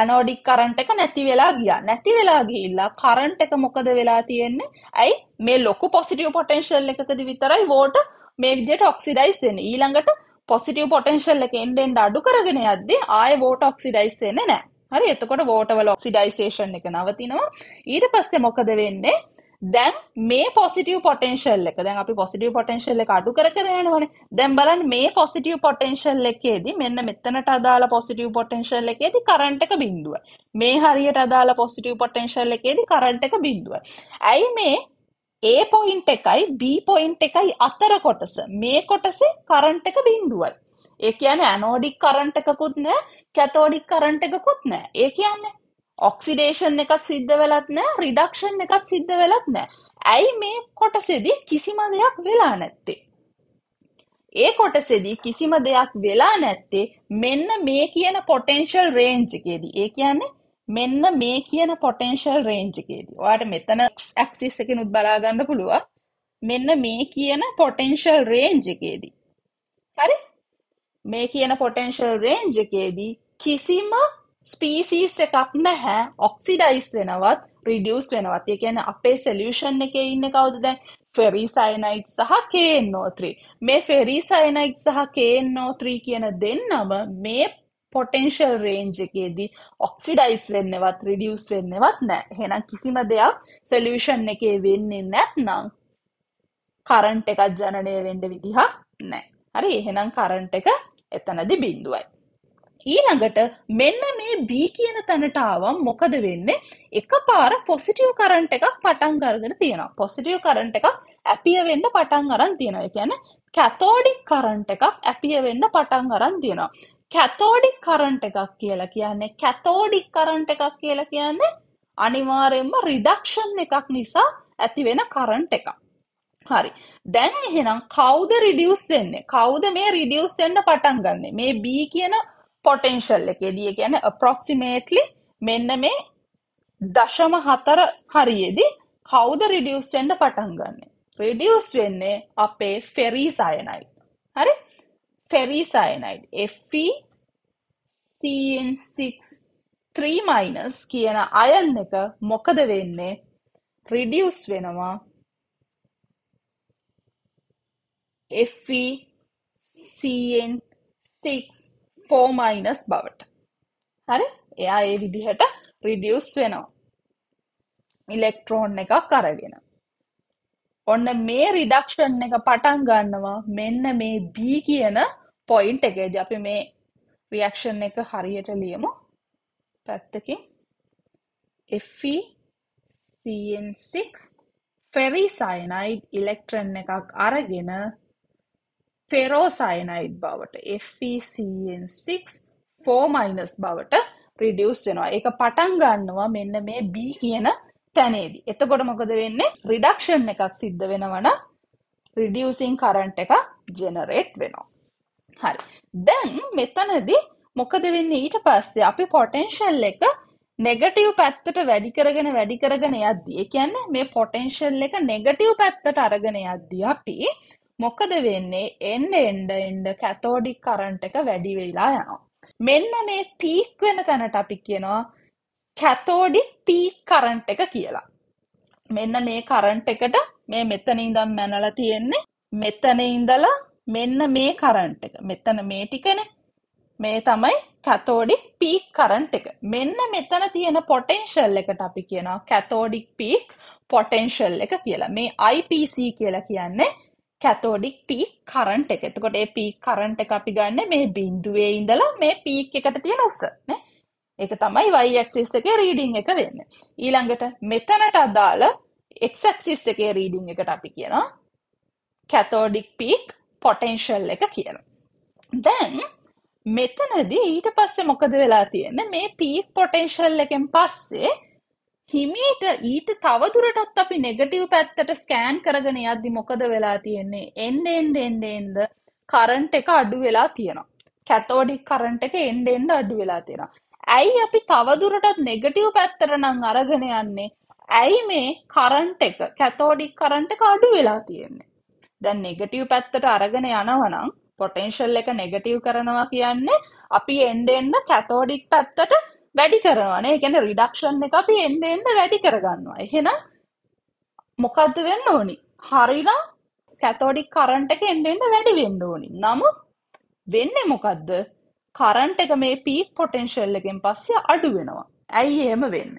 ඇනෝඩික් කරන්ට එක නැති වෙලා ගියා නැති වෙලා ගිහිල්ලා කරන්ට එක මොකද වෙලා තියෙන්නේ ඇයි මේ ලොකු පොසිටිව් පොටෙන්ශල් එකකද විතරයි වෝට මේ විදිහට ඔක්සිඩයිස් වෙන්නේ ඊළඟට පොසිටිව් පොටෙන්ශල් එක එන්ඩෙන්ඩ අඩු කරගෙන යද්දී ආය වෝට ඔක්සිඩයිස් වෙන්නේ නැහැ හරි එතකොට වෝටවල ඔක්සිඩයිසේෂන් එක නවතිනවා ඊට පස්සේ මොකද වෙන්නේ දැන් මේ පොසිටව පොටන්ශල් එක දැන් අපි පොසිටව පොටන්ශල් එක අඩු කර කරයනවන දැම් බලන් මේ පොසිටව පොටන්ශල් එකේදී මෙන්න මෙතනට අදාලා පොසිටව පොටන්ශල් එකේදි කරන්ට එක බින්දුව මේ හරියට අදාලා පොසිටව පොටන්ශල් එකේදි කරන්ට එක බින්දුව ඇයි මේ ඒ පොයින්් එකයි B පොයින්් එකයි අතර කොටස මේ කොටසේ කරන්ට එක බින්දුවයි ඒ කියන ඇනෝඩික් කරන්ට එකකුත් නෑ කැතෝඩික් කරන්ට් එකකුත් නෑ. ඒ කියන්නේ ඔක්සිඩේෂන් එකක් සිද්ධ වෙලත් නෑ, රිඩක්ෂන් එකක් සිද්ධ වෙලත් නෑ. ඇයි මේ කොටසේදී කිසිම දෙයක් වෙලා නැත්තේ? ඒ කොටසේදී කිසිම දෙයක් වෙලා නැත්තේ මෙන්න මේ කියන පොටෙන්ෂල් රේන්ජ් එකේදී. ඒ කියන්නේ මෙන්න මේ කියන පොටෙන්ෂල් රේන්ජ් එකේදී. ඔයාලට මෙතන x axis එකෙනුත් බලා ගන්න පුළුවන්. මෙන්න මේ කියන පොටෙන්ෂල් රේන්ජ් එකේදී. හරි? මේ කියන පොටෙන්ශල් රේන්ජ් එකේදී කිසිම ස්පීසිස් එකක් නැහැ ඔක්සිඩයිස් වෙනවත් රිඩියස් වෙනවත් ඒ කියන්නේ අපේ සොලියුෂන් එකේ ඉන්නේ කවුද දැන් ෆෙරි සයනයිඩ් සහ KNO3 මේ ෆෙරි සයනයිඩ් සහ KNO3 කියන දෙන්නම මේ පොටෙන්ශල් රේන්ජ් එකේදී ඔක්සිඩයිස් වෙන්නවත් රිඩියස් වෙන්නවත් නැහැ. එහෙනම් කිසිම දෙයක් සොලියුෂන් එකේ වෙන්නේ නැත්නම් කරන්ට් එකක් ජනනය වෙන්න විදිහක් නැහැ. හරි එහෙනම් කරන්ට් එක එතනදි බිඳුවයි. ඊළඟට මෙන්න මේ B කියන තැනට ආවම මොකද වෙන්නේ? එකපාර පොසිටිව් කරන්ට් එකක් පටන් ගන්න තියෙනවා. පොසිටිව් කරන්ට් එකක් ඇපිය වෙන්න පටන් අරන් තියෙනවා. ඒ කියන්නේ කැතෝඩික් කරන්ට් එකක් ඇපිය වෙන්න පටන් අරන් තියෙනවා. කැතෝඩික් කරන්ට් එකක් කියලා කියන්නේ කැතෝඩික් කරන්ට් එකක් කියලා කියන්නේ අනිවාර්යයෙන්ම රිඩක්ෂන් එකක් නිසා ඇති වෙන කරන්ට් එකක්. හරි දැන් එහෙනම් කවුද රිඩියස් වෙන්නේ කවුද මේ රිඩියස් වෙන්න පටන් ගන්න මේ B කියන පොටෙන්ශල් එකේදී කියන අප්‍රොක්සිමේට්ලි මෙන්න මේ දශම හතර හරියේදී කවුද රිඩියස් වෙන්න පටන් ගන්න රිඩියස් වෙන්නේ අපේ ෆෙරී සයනයිඩ් හරි ෆෙරී සයනයිඩ් Fe CN6 3- කියන අයන් එක මොකද වෙන්නේ රිඩියස් වෙනවා FeCN 6 4- බවට. හරි? එයා ඒ විදිහට රිඩියුස් වෙනවා. ඉලෙක්ට්‍රෝන එකක් අරගෙන. ඔන්න මේ රිඩක්ෂන් එක පටන් ගන්නවා මෙන්න මේ B කියන පොයින්ට් එකේදී අපි මේ රියක්ෂන් එක හරියට ලියමු. පැත්තකින් Fe CN6 ferricyanide ඉලෙක්ට්‍රන් එකක් අරගෙන ෆෙරෝසයනයිඩ් බවට FECN6 4- බවට රිඩියස් වෙනවා ඒක පටන් ගන්නවා මෙන්න මේ B කියන තැනේදී. එතකොට මොකද වෙන්නේ? රිඩක්ෂන් එකක් සිද්ධ වෙනවන ะ රිඩියුසින් කරන්ට් එක ජෙනරේට් වෙනවා. හරි. දැන් මෙතනදී මොකද වෙන්නේ ඊට පස්සේ අපි පොටෙන්ෂල් එක නෙගටිව් පැත්තට වැඩි කරගෙන වැඩි කරගෙන යද්දී. ඒ කියන්නේ මේ පොටෙන්ෂල් එක නෙගටිව් පැත්තට අරගෙන යද්දී අපි මොකද වෙන්නේ එන්ඩ එන්ඩ එන්ඩ කැතෝඩික් කරන්ට එක වැඩි වෙලා යනවා. මෙන්න මේ පීක් වෙන තැනට අපි කියනවා කැතෝඩි පීක් කරන්ට එක කියලා. මෙන්න මේ කරන්ට එකට මේ මෙතන ඉඳම් මැනල තියෙන්නේ මෙතන ඉඳලා මෙන්න මේ කරන්ට එක මෙතන මේ ටිකනේ මේ තමයි කැතෝඩික් පීක් කරන්ට එක මෙන්න මෙතන තියෙන පොටෙන්ශල් එකට අපි කියනවා කැතෝඩික් පීක් පොටෙන්ශල් එක කියලා මේ IPC කියලා කියන්නේ කැතෝඩික් පීක් කරන්ට් එක. එතකොට ඒ පීක් කරන්ට් එක අපි ගන්න මේ බිඳුවේ ඉඳලා මේ පීක් එකට තියෙන උස නේ. ඒක තමයි y axis එකේ රීඩින් එක වෙන්නේ. ඊළඟට මෙතනට අදාළ x axis එකේ රීඩින් එකට අපි කියනවා කැතෝඩික් පීක් පොටෙන්ෂල් එක කියලා. දැන් මෙතනදී ඊට පස්සේ මොකද වෙලා තියෙන්නේ මේ පීක් පොටෙන්ෂල් එකෙන් පස්සේ හිමීට ඊට තවදුරටත් අපි නෙගටිව් පැත්තට ස්කෑන් කරගෙන යද්දි මොකද වෙලා තියෙන්නේ එන්ඩ එන්ඩ එන්ඩ එන්ද කරන්ට් එක අඩු වෙලා තියෙනවා කැතෝඩික් කරන්ට් එක එන්ඩ එන්ඩ අඩු වෙලා තියෙනවා ඇයි අපි තවදුරටත් නෙගටිව් පැත්තර නම් අරගෙන යන්නේ ඇයි මේ කරන්ට් එක කැතෝඩික් කරන්ට එක අඩු වෙලා තියෙන්නේ දැන් නෙගටිව් පැත්තට අරගෙන යනවනම් පොටෙන්ශල් එක නෙගටිව් කරනවා කියන්නේ අපි එන්ඩ එන්ඩ කැතෝඩික් පැත්තට වැඩි කරනවාන එකැන රිඩක්ෂන් එක අපි එන්න එන්න වැඩි කරගන්නවා එහෙනම් මොකක්ද වෙන්න ඕනි හරිනම් කැතෝඩික් කරන්ට එක එන්න එන්න වැඩි වෙන්න ඕනි නමුත් වෙන්න මොකක්ද කරන්ට එක මේ පී පොටෙන්ශල් එකෙන් පස්සේ අඩු වෙනවා ඇයි එහෙම වෙන්න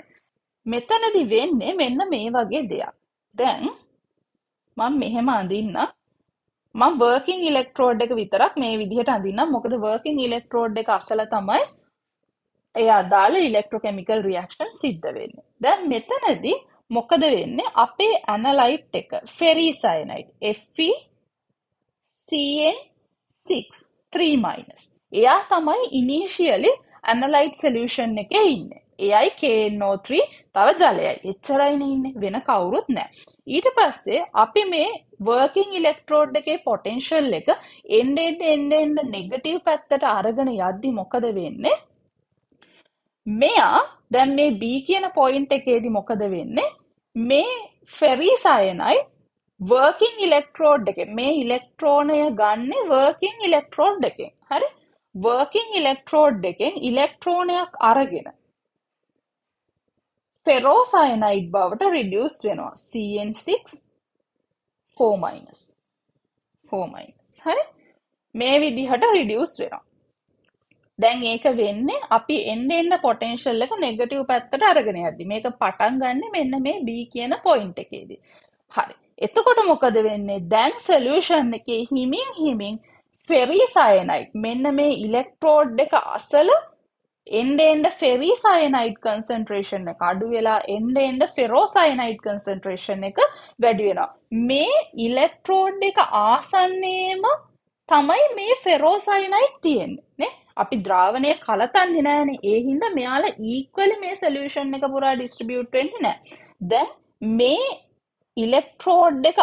මෙතනදි වෙන්නේ මෙන්න මේ වගේ දෙයක් දැන් මං මෙහෙම අඳන්න මං වර්කින් ඉලෙක්ට්‍රෝඩ් එක විතරක් මේ විදිහට අඳන්නම් මොකද වර්කින් ඉලෙක්ට්‍රෝඩ් එක අසල තමයි ඒ අදාළ ඉලෙක්ට්‍රොකෙමිකල් රියක්ෂන් සිද්ධ වෙන්නේ. දැන් මෙතනදී මොකද වෙන්නේ? අපේ ඇනලයිට් එක ferry cyanide Fe CN6 3- එයා තමයි ඉනිෂියලි ඇනලයිට් සොලියුෂන් එකේ ඉන්නේ. එයයි KNO3 තව ජලයයි. එච්චරයිනේ ඉන්නේ වෙන කවුරුත් නැහැ. ඊට පස්සේ අපි මේ working electrode එකේ potential එක end end end negative පැත්තට අරගෙන යද්දි මොකද වෙන්නේ? මෙයා දැන් මේ B කියන පොයින්ට් එකේදි මොකද වෙන්නේ මේ ෆෙරිස් අයනයි වර්කින් ඉලෙක්ට්‍රෝඩ් එක මේ ඉලෙක්ට්‍රෝනය ගන්න වර්කින් ඉලෙක්ට්‍රෝඩ් එකෙන් හරි වර්කින් ඉලෙක්ට්‍රෝඩ් එකෙන් ඉලෙක්ට්‍රෝනයක් අරගෙන ෆෙරෝසයනයිඩ් බවට රිඩියස් වෙනවා CN6 4 4 හරි මේ විදිහට රිඩියස් වෙනවා දැන් ඒක වෙන්නේ අපි එන්න එන්න පොටෙන්ශල් එක නෙගටිව් පැත්තට අරගෙන යද්දි මේක පටන් ගන්න මෙන්න මේ B කියන පොයින්ට් එකේදී. හරි. එතකොට මොකද වෙන්නේ? දැන් සොලියුෂන් එකේ හිමින් හිමින් ෆෙරී සයනයිඩ් මෙන්න මේ ඉලෙක්ට්‍රෝඩ් එක අසල එන්ඩ එන්ඩ ෆෙරී සයනයිඩ් කන්සන්ට්‍රේෂන් එක අඩු වෙලා එන්ඩ එන්ඩ ෆෙරෝ සයනයිඩ් කන්සන්ට්‍රේෂන් එක වැඩි වෙනවා මේ ඉලෙක්ට්‍රෝඩ් එක ආසන්නේම තමයි මේ ෆෙරෝ සයනයිඩ් තියෙන්නේ නේ අපි ද්‍රාවණය කලතන්නේ නෑනේ. ඒ හින්දා මෙයාලා ඊක්වලි මේ සොලියුෂන් එක පුරා ඩිස්ට්‍රිබියුට් වෙන්නේ නෑ. දැන් මේ ඉලෙක්ට්‍රෝඩ් එක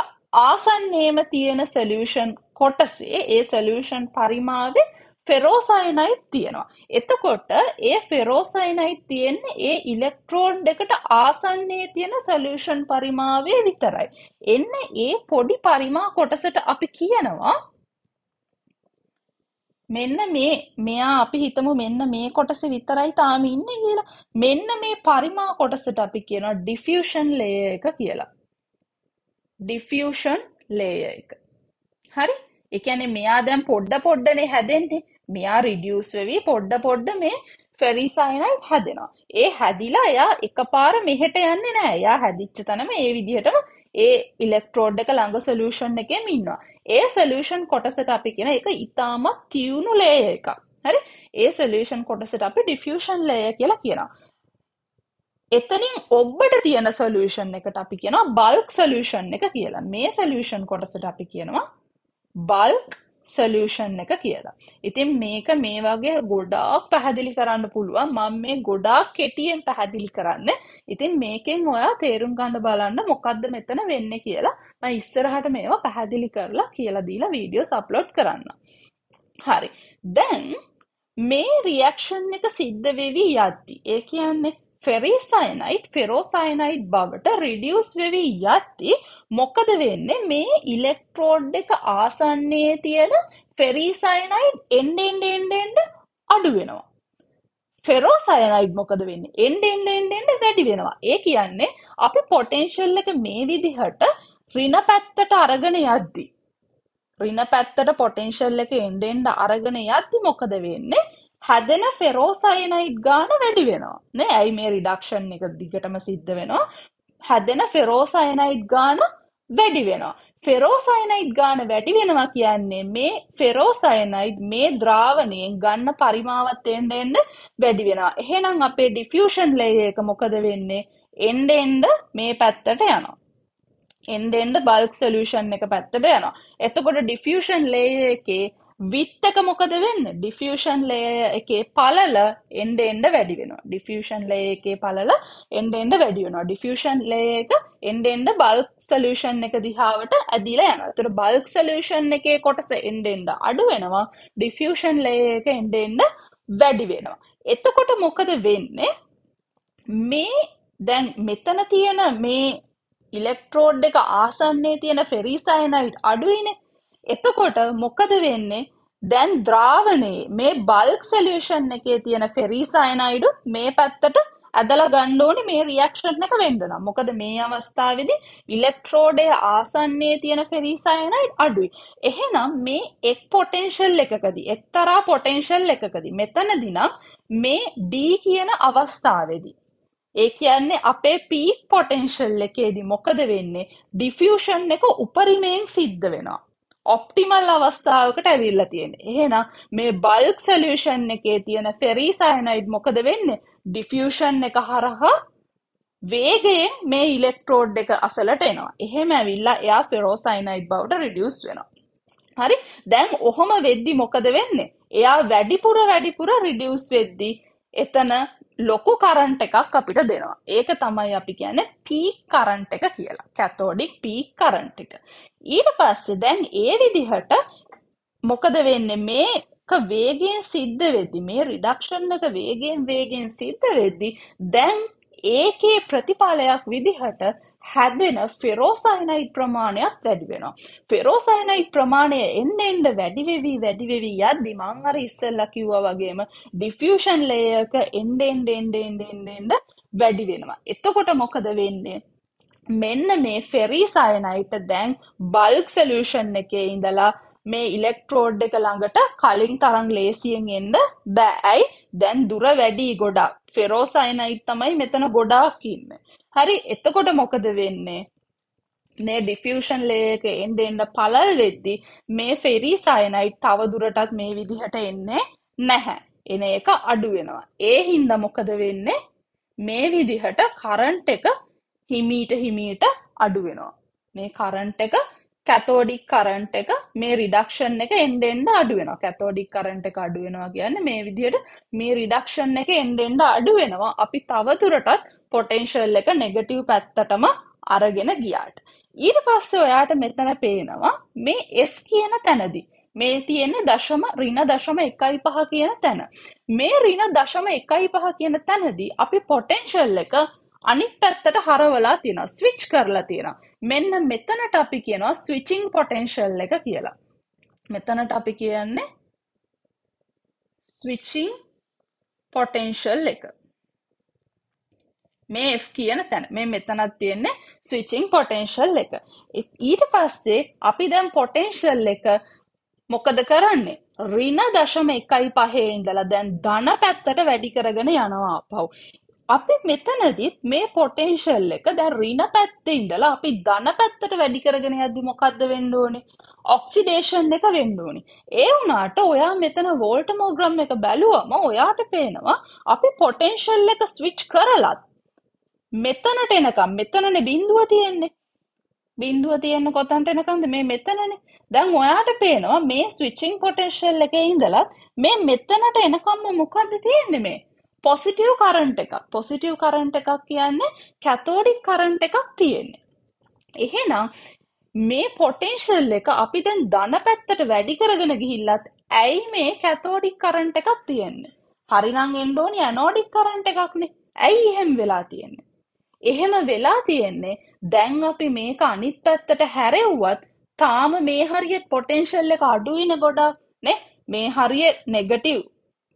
ආසන්නයේම තියෙන සොලියුෂන් කොටසේ ඒ සොලියුෂන් පරිමාවේ ෆෙරෝසයිනයිට් තියෙනවා. එතකොට ඒ ෆෙරෝසයිනයිට් තියෙන්නේ ඒ ඉලෙක්ට්‍රෝඩ් එකට ආසන්නයේ තියෙන සොලියුෂන් පරිමාවේ විතරයි. එන්න ඒ පොඩි පරිමා කොටසට අපි කියනවා මෙන්න මේ මෙයා අපි හිතමු මෙන්න මේ කොටස විතරයි තාම ඉන්නේ කියලා. මෙන්න මේ පරිමා කොටසට අපි කියනවා ඩිෆියුෂන් ලේයර් එක කියලා. ඩිෆියුෂන් ලේයර් එක. හරි? ඒ කියන්නේ මෙයා දැන් පොඩ පොඩනේ හැදෙන්නේ. මෙයා රිඩියුස් වෙවි පොඩ පොඩ මේ ෆෙරිසයිනයිට් හැදෙනවා. ඒ හැදිලා එයා එකපාර මෙහෙට යන්නේ නෑ. එයා හැදිච්ච තැනම ඒ විදිහටම ඒ ඉලෙක්ට්‍රෝඩ් එක ළඟ සොලියුෂන් එකෙම ඉන්නවා. ඒ සොලියුෂන් කොටසට අපි කියන එක ඊටාමත් තියුණු ලේයර් එකක්. හරි? ඒ සොලියුෂන් කොටසට අපි ඩිෆියුෂන් ලේයර් කියලා කියනවා. එතනින් ඔබට තියෙන සොලියුෂන් එකට අපි කියනවා බල්ක් සොලියුෂන් එක කියලා. මේ සොලියුෂන් කොටසට අපි කියනවා බල්ක් සොලියුෂන් එක කියලා. ඉතින් මේක මේ වගේ ගොඩාක් පැහැදිලි කරන්න පුළුවන්. මම මේ ගොඩාක් කෙටියෙන් පැහැදිලි කරන්න. ඉතින් මේකෙන් ඔයා තේරුම් ගන්න බලන්න මොකද්ද මෙතන වෙන්නේ කියලා. මම ඉස්සරහට මේවා පැහැදිලි කරලා කියලා දීලා වීඩියෝස් අප්ලෝඩ් කරන්න. හරි. දැන් මේ රියක්ෂන් එක සිද්ධ වෙවි යද්දි ඒ කියන්නේ ෆෙරිසයනයිට් ෆෙරෝසයනයිට් බවට රිඩියස් වෙවී යද්දි මොකද වෙන්නේ මේ ඉලෙක්ට්‍රෝඩ් එක ආසන්නයේ තියෙන ෆෙරිසයනයිට් එන්ඩෙන්ඩෙන්ඩෙන්ඩ අඩු වෙනවා. ෆෙරෝසයනයිඩ් මොකද වෙන්න එන්ඩෙන්ඩෙන්ඩෙන්ඩ වැඩි වෙනවා ඒ කියන්නේ අපි පොටෙන්ශල් එක මේ විදිහට රින පැත්තට අරගෙන යද්දි. රින පැත්තට පොටෙන්ශල් එක එන්ඩෙන්ඩ අරගෙන යද්දි මොකද වෙන්නේ හැදෙන ෆෙරෝසයිනයිට් ගාන වැඩි වෙනවා නෑ ඇයි මේ රිඩක්ෂන් එක දිගටම සිද්ධ වෙනවා හැදෙන ෆෙරෝසයිනයිට් ගාන වැඩි වෙනවා ෆෙරෝසයිනයිට් ගාන වැඩි වෙනවා කියන්නේ මේ ෆෙරෝසයිනයිට් මේ ද්‍රාවණයෙන් ගන්න පරිමාවත් එන්න එන්න වැඩි වෙනවා එහෙනම් අපේ ඩිෆියුෂන් ලේයර් එක මොකද වෙන්නේ එන්න එන්න මේ පැත්තට යනවා එන්ඩෙන්ඩ බල්ක් සලූෂන් එක පැත්තට යනවා එතකොට ඩිෆියෂන් ලේ එකේ විත්තක මොකද වෙන්න ඩිෆියෂන් ලය එකේ පලල එන්ඩ එන්ඩ වැඩි වෙන ඩිෆියෂන් ලය එකේ පලල එන්ඩ එන්ඩ වැඩි වෙනවා ඩිෆියෂන් ලය එක එන්ඩ එන්ඩ බල්ක් සලූෂන් එක දිහාාවට ඇදිලා යන තුර බල්ක් සලූෂන් එකේ කොටස එන්ඩ එන්ඩ අඩු වෙනවා ඩිෆියෂන් ලය එක එන්ඩ එන්ඩ වැඩි වෙනවා එතකොට මොකද වෙන්නේ මේ දැන් මෙතන තියෙන මේ ඉලෙක්ට්‍රෝඩ් එක ආසන්නේ තියෙන ෆෙරිසයිනයිට් අඩුවනේ එතකොට මොකද වෙන්නේ දැන් ද්‍රාවණයේ මේ බල්ක් සලියෂන් එකේ තියෙන ෆෙරීසයිනයිඩු මේ පැත්තට ඇදලා ගන්න ඕනේ මේ රියැක්ෂන් එක වෙන්න නම්. මොකද මේ අවස්ථාවේදී ඉලෙක්ට්‍රෝඩයේ ආසන්නයේ තියෙන ෆෙරීසයනයිඩ් අඩුයි. එහෙනම් මේ එක් පොටෙන්ෂල් එකකදී එක්තරා පොටෙන්ෂල් එකකදී මෙතනදී නම් මේ D කියන අවස්ථාවේදී ඒ කියන්නේ අපේ පීක් පොටෙන්ෂල් එකේදී මොකද වෙන්නේ? ඩිෆියුෂන් එක උපරිමයෙන් සිද්ධ වෙනවා. ඔප්ටිමල් අවස්ථාවකට ඇවිල්ලා තියෙන. එහෙනම් මේ බල්ක් සොලියුෂන් එකේ තියෙන ෆෙරී සයනයිඩ් මොකද වෙන්නේ? ඩිෆියුෂන් එක හරහා වේගයෙන් මේ ඉලෙක්ට්‍රෝඩ් එක අසලට එනවා. එහෙම ඇවිල්ලා එයා ෆෙරෝසයිනයිඩ් බවට රිඩියුස් වෙනවා. හරි? දැන් ඔහොම වෙද්දි මොකද වෙන්නේ? එයා වැඩිපුර වැඩිපුර රිඩියුස් වෙද්දි එතන ලොකු කරන්ට එකක් අපිට දෙනවා ඒක තමයි අපි කියන පී කරන්ට එක කියලා කැතෝඩික් පී කරන්ට එක ඊට පස්සේ දැන් ඒ විදිහට මොකද වෙන්න මේ වේගෙන් සිද්ධ වෙද්දි මේ රිඩක්ෂන් එක වේගෙන් වේගෙන් සිද්ධ වෙද්දි දැන් ඒකේ ප්‍රතිඵලයක් විදිහට හැදෙන ෆෙරෝසයිනයිඩ් ප්‍රමාණයක් වැඩි වෙනවා. ෆෙරෝසයිනයිඩ් ප්‍රමාණය එන්න එන්න වැඩි වෙවි වැඩි වෙවි යද්දි මං අර ඉස්සෙල්ලා කිව්වා වගේම ඩිෆියුෂන් ලේයර් එක එන්න එන්න එන්න එන්න එන්න වැඩි වෙනවා. එතකොට මොකද වෙන්නේ? මෙන්න මේ ෆෙරී සයනයිට දැන් බල්ක් සලූෂන් එකේ ඉඳලා මේ ඉලෙක්ට්‍රෝඩ් එක ළඟට කලින් තරම් ලේසියෙන් එන්න බෑ ඇයි දැන් දුර වැඩි ගොඩක් ෆෙරෝස් අයිනයිට් තමයි මෙතන ගොඩාක් ඉන්න. හරි එතකොට මොකද වෙන්නේ? මේ ඩිෆියෂන් ලේක එන්ඩ එන්න පලල් වෙද්දි මේ ෆෙරී සයනයිට් තවදුරටත් මේ විදිහට එන්නේ නැහැ. එන එක අඩු වෙනවා. ඒ හින්ද මොකද වෙන්නේ මේ විදිහට කරන්ට් එක හිමීට හිමීට අඩු වෙනවා. මේ කරන්ට් එක කැතෝඩික් කරන්ට් එක මේ රිඩක්ෂන් එක එන්ඩෙන්ඩ අඩු වෙන කැතෝඩික් කරන්ට් එක අඩු වෙනවා කියන්න මේ විදිහට මේ රිඩක්ෂන් එක එන්ඩෙන්ඩ අඩු වෙනවා අපි තවතුරටත් පොටෙන්ශල් එක නෙගටව් පැත්තටම අරගෙන ගියාට ඊට පස්සේ ඔයාට මෙතන පේනවා මේ එස් කියන තැනදි මේ තියෙන්නේ දශම රින දශම එකයි පහ කියන තැන මේ රින දශම එකයි පහ කියන තැනදී අපි පොටෙන්ශල් එක අනිත් පැත්තට හරවලා තියෙනවා ස්විච් කරලා තියෙනවා මෙන්න මෙතනට අපි කියනවා ස්විචිං පොටෙන්ෂල් එක කියලා මෙතනට අපි කියන්නේ ස්විචිං පොටෙන්ෂල් එක මේ F කියන තැන මේ මෙතනත් තියෙන්නේ ස්විචිං පොටෙන්ෂල් එක ඊට පස්සේ අපි දැන් පොටෙන්ෂල් එක මොකද කරන්නේ ඍණ දශම එකයි පහේ ඉඳලා දැන් ධන පැත්තට වැඩි කරගෙන යනවා අපව. අපි මෙතනදිත් මේ පොටෙන්ශල් එක දැන් රින පැත්තේ ඉඳලා අපි ධන පැත්තට වැඩි කරගෙන යද්දි මොකද්ද වෙන්න ඕනේ? ඔක්සිඩේෂන් එක වෙන්න ඕනේ. ඒ වුණාට ඔයා මෙතන වෝල්ටමෝග්‍රම් එක බැලුවම ඔයාට පේනවා අපි පොටෙන්ශල් එක ස්විච් කරලත් මෙතනට එනකම් මෙතනනේ බිඳුව තියෙන්නේ. බින්දුව තියෙන්නේ කොතනට එනකම්ද මේ මෙතනනේ. දැන් ඔයාට පේනවා මේ ස්විචින් පොටෙන්ෂල් එකේ ඉඳලා මේ මෙතනට එනකම්ම මොකද්ද තියෙන්නේ මේ? පොසිටව් කරන්ට එකක් පොසිටව් කරන්ට එකක් කියන්න කැතෝඩික් කරන්ට එකක් තියෙන්නේ. එහෙනම් මේ පොටෙන්ශල් එක අපි දැන් දන පැත්තට වැඩි කරගෙන ගිහිල්ලත් ඇයි මේ කැතෝඩික් කරන්ට එකක් තියෙන්න හරිනම් එන්ඩෝනි ඇනෝඩික් කරන්ට එකක්නේ ඇයි එහෙම වෙලා තියෙන්නේ. එහෙම වෙලා තියෙන්නේ දැන් අපි මේක අනිත් පැත්තට හැරෙව්වත් තාම මේ හරිියත් පොටෙන්ශල් එක අඩුවන ගොඩක් නෙ මේ හරිිය නෙගටව්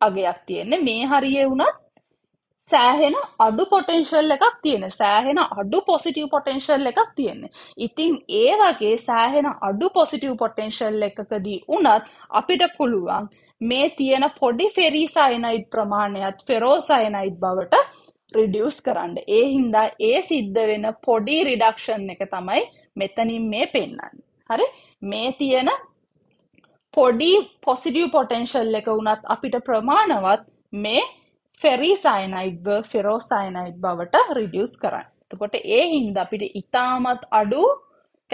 අගයක් තියෙන්නේ මේ හරියේ වුණත් සෑහෙන අඩු පොටෙන්ශල් එකක් තියෙන සෑහෙන අඩු පොසිටව් පොටෙන්ශල් එකක් තියෙන්නේ ඉතින් ඒ වගේ සෑහෙන අඩු පොසිටව් පොටෙන්ශල් එකකදී වනත් අපිට පුළුවන් මේ තියෙන පොඩි ෆෙරී සයිනයිඩ් ප්‍රමාණයත් ෆෙරෝ සයිනයිඩ් බවට ප්‍රඩියස් කරන්න ඒ හින්දා ඒ සිද්ධ වෙන පොඩි රිඩක්ෂන් එක තමයි මෙතනින් මේ පෙන්න්න හරි මේ තියෙන පොඩි පොසිටිය් පොටෙන්ශල් එක වුණත් අපිට ප්‍රමාණවත් මේ ෆෙරී සයිනයිඩ්ව ෆිරෝ සයිනයිඩ් බවට රිඩියස් කරන්න තකොට ඒ හින්ද අපිට ඉතාමත් අඩු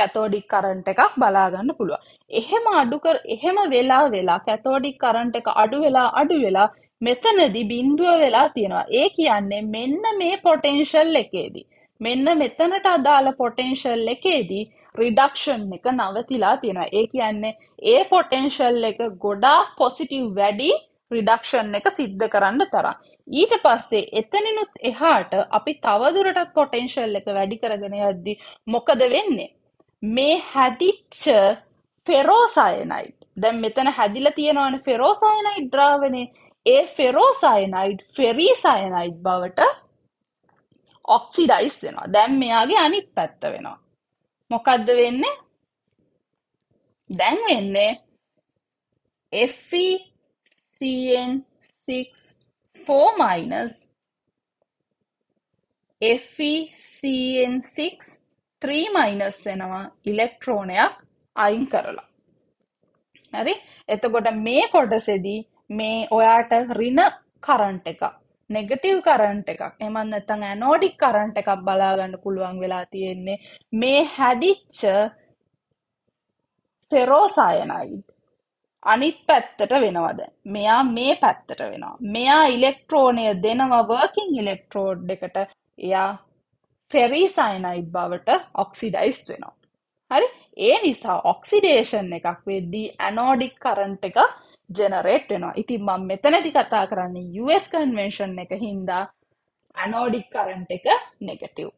කැතෝඩික් කරන්ට එකක් බලාගන්න පුළුව එහෙම අඩුකර එහෙම වෙලා වෙලා කැතෝඩික් කරන්ට එක අඩු වෙලා අඩු වෙලා මෙතනදි බින්දුව වෙලා තියෙනවා ඒ කියන්නේ මෙන්න මේ පොටෙන්ශල් එකේදී මෙන්න මෙතනට අදාළ පොටෙන්ශල් එකේදී රිඩක්ෂන් එක නවතිලා තියෙනවා ඒ කියන්නේ ඒ පොටෙන්ශල් එක ගොඩා පොසිටව් වැඩි රිඩක්ෂන් එක සිද්ධ කරන්න තරම්. ඊට පස්සේ එතනිනුත් එහාට අපි තවදුරටත් පොටෙන්ශල් එක වැඩි කරගෙන යද්දි මොකද වෙන්නේ. මේ හැදිච්ච ෆෙරෝසයනයිට් දැම් මෙතන හැදිල තියෙනවන ෆෙරෝසයනයිට් ද්‍රාවනේ ඒ ෆෙරෝසයනයිට් ෆෙරීසයනයිට් බවට ඔක්සිඩයිස් වෙනවා දැම් මෙයාගේ අනිත් පැත්ත වෙනවා. මොකක්ද වෙන්නේ? දැන් වෙන්නේ FeCN6 FeCN6 3 වෙනවා ඉලෙක්ට්‍රෝනයක් අයින් කරලා. හරි? එතකොට මේ කොටසේදී මේ ඔයාට ඍණ කරන්ට් එකක් නෙගටව් කරන්ට එකක් එමන් නැතං ඇනෝඩික් කරන්ට එකක් බලාගන්න පුළුවන් වෙලා තියෙන්නේ මේ හැදිච්ච තෙරෝසායනයිඩ් අනිත් පැත්තට වෙනවද මෙයා මේ පැත්තට වෙනවා මෙයා ඉලෙක්ට්‍රෝනය දෙනවා වර්කින් ඉලෙක්ට්‍රෝඩ් එකට එයා ෆෙරීසයිනයිඩ් බවට ඔක්සිඩයිස් වෙනවා හරි ඒ නිසා ඔක්සිඩේෂන් එකක් වෙද්දී ඇනෝඩික් කරන්ට එක ජෙනරේට් වෙනවා ඉතින් මම මෙතනදි කතා කරන්නේ US කන්වෙන්ෂන් එක හින්දා ඇනෝඩික් කරන්ට් එක නෙගටව්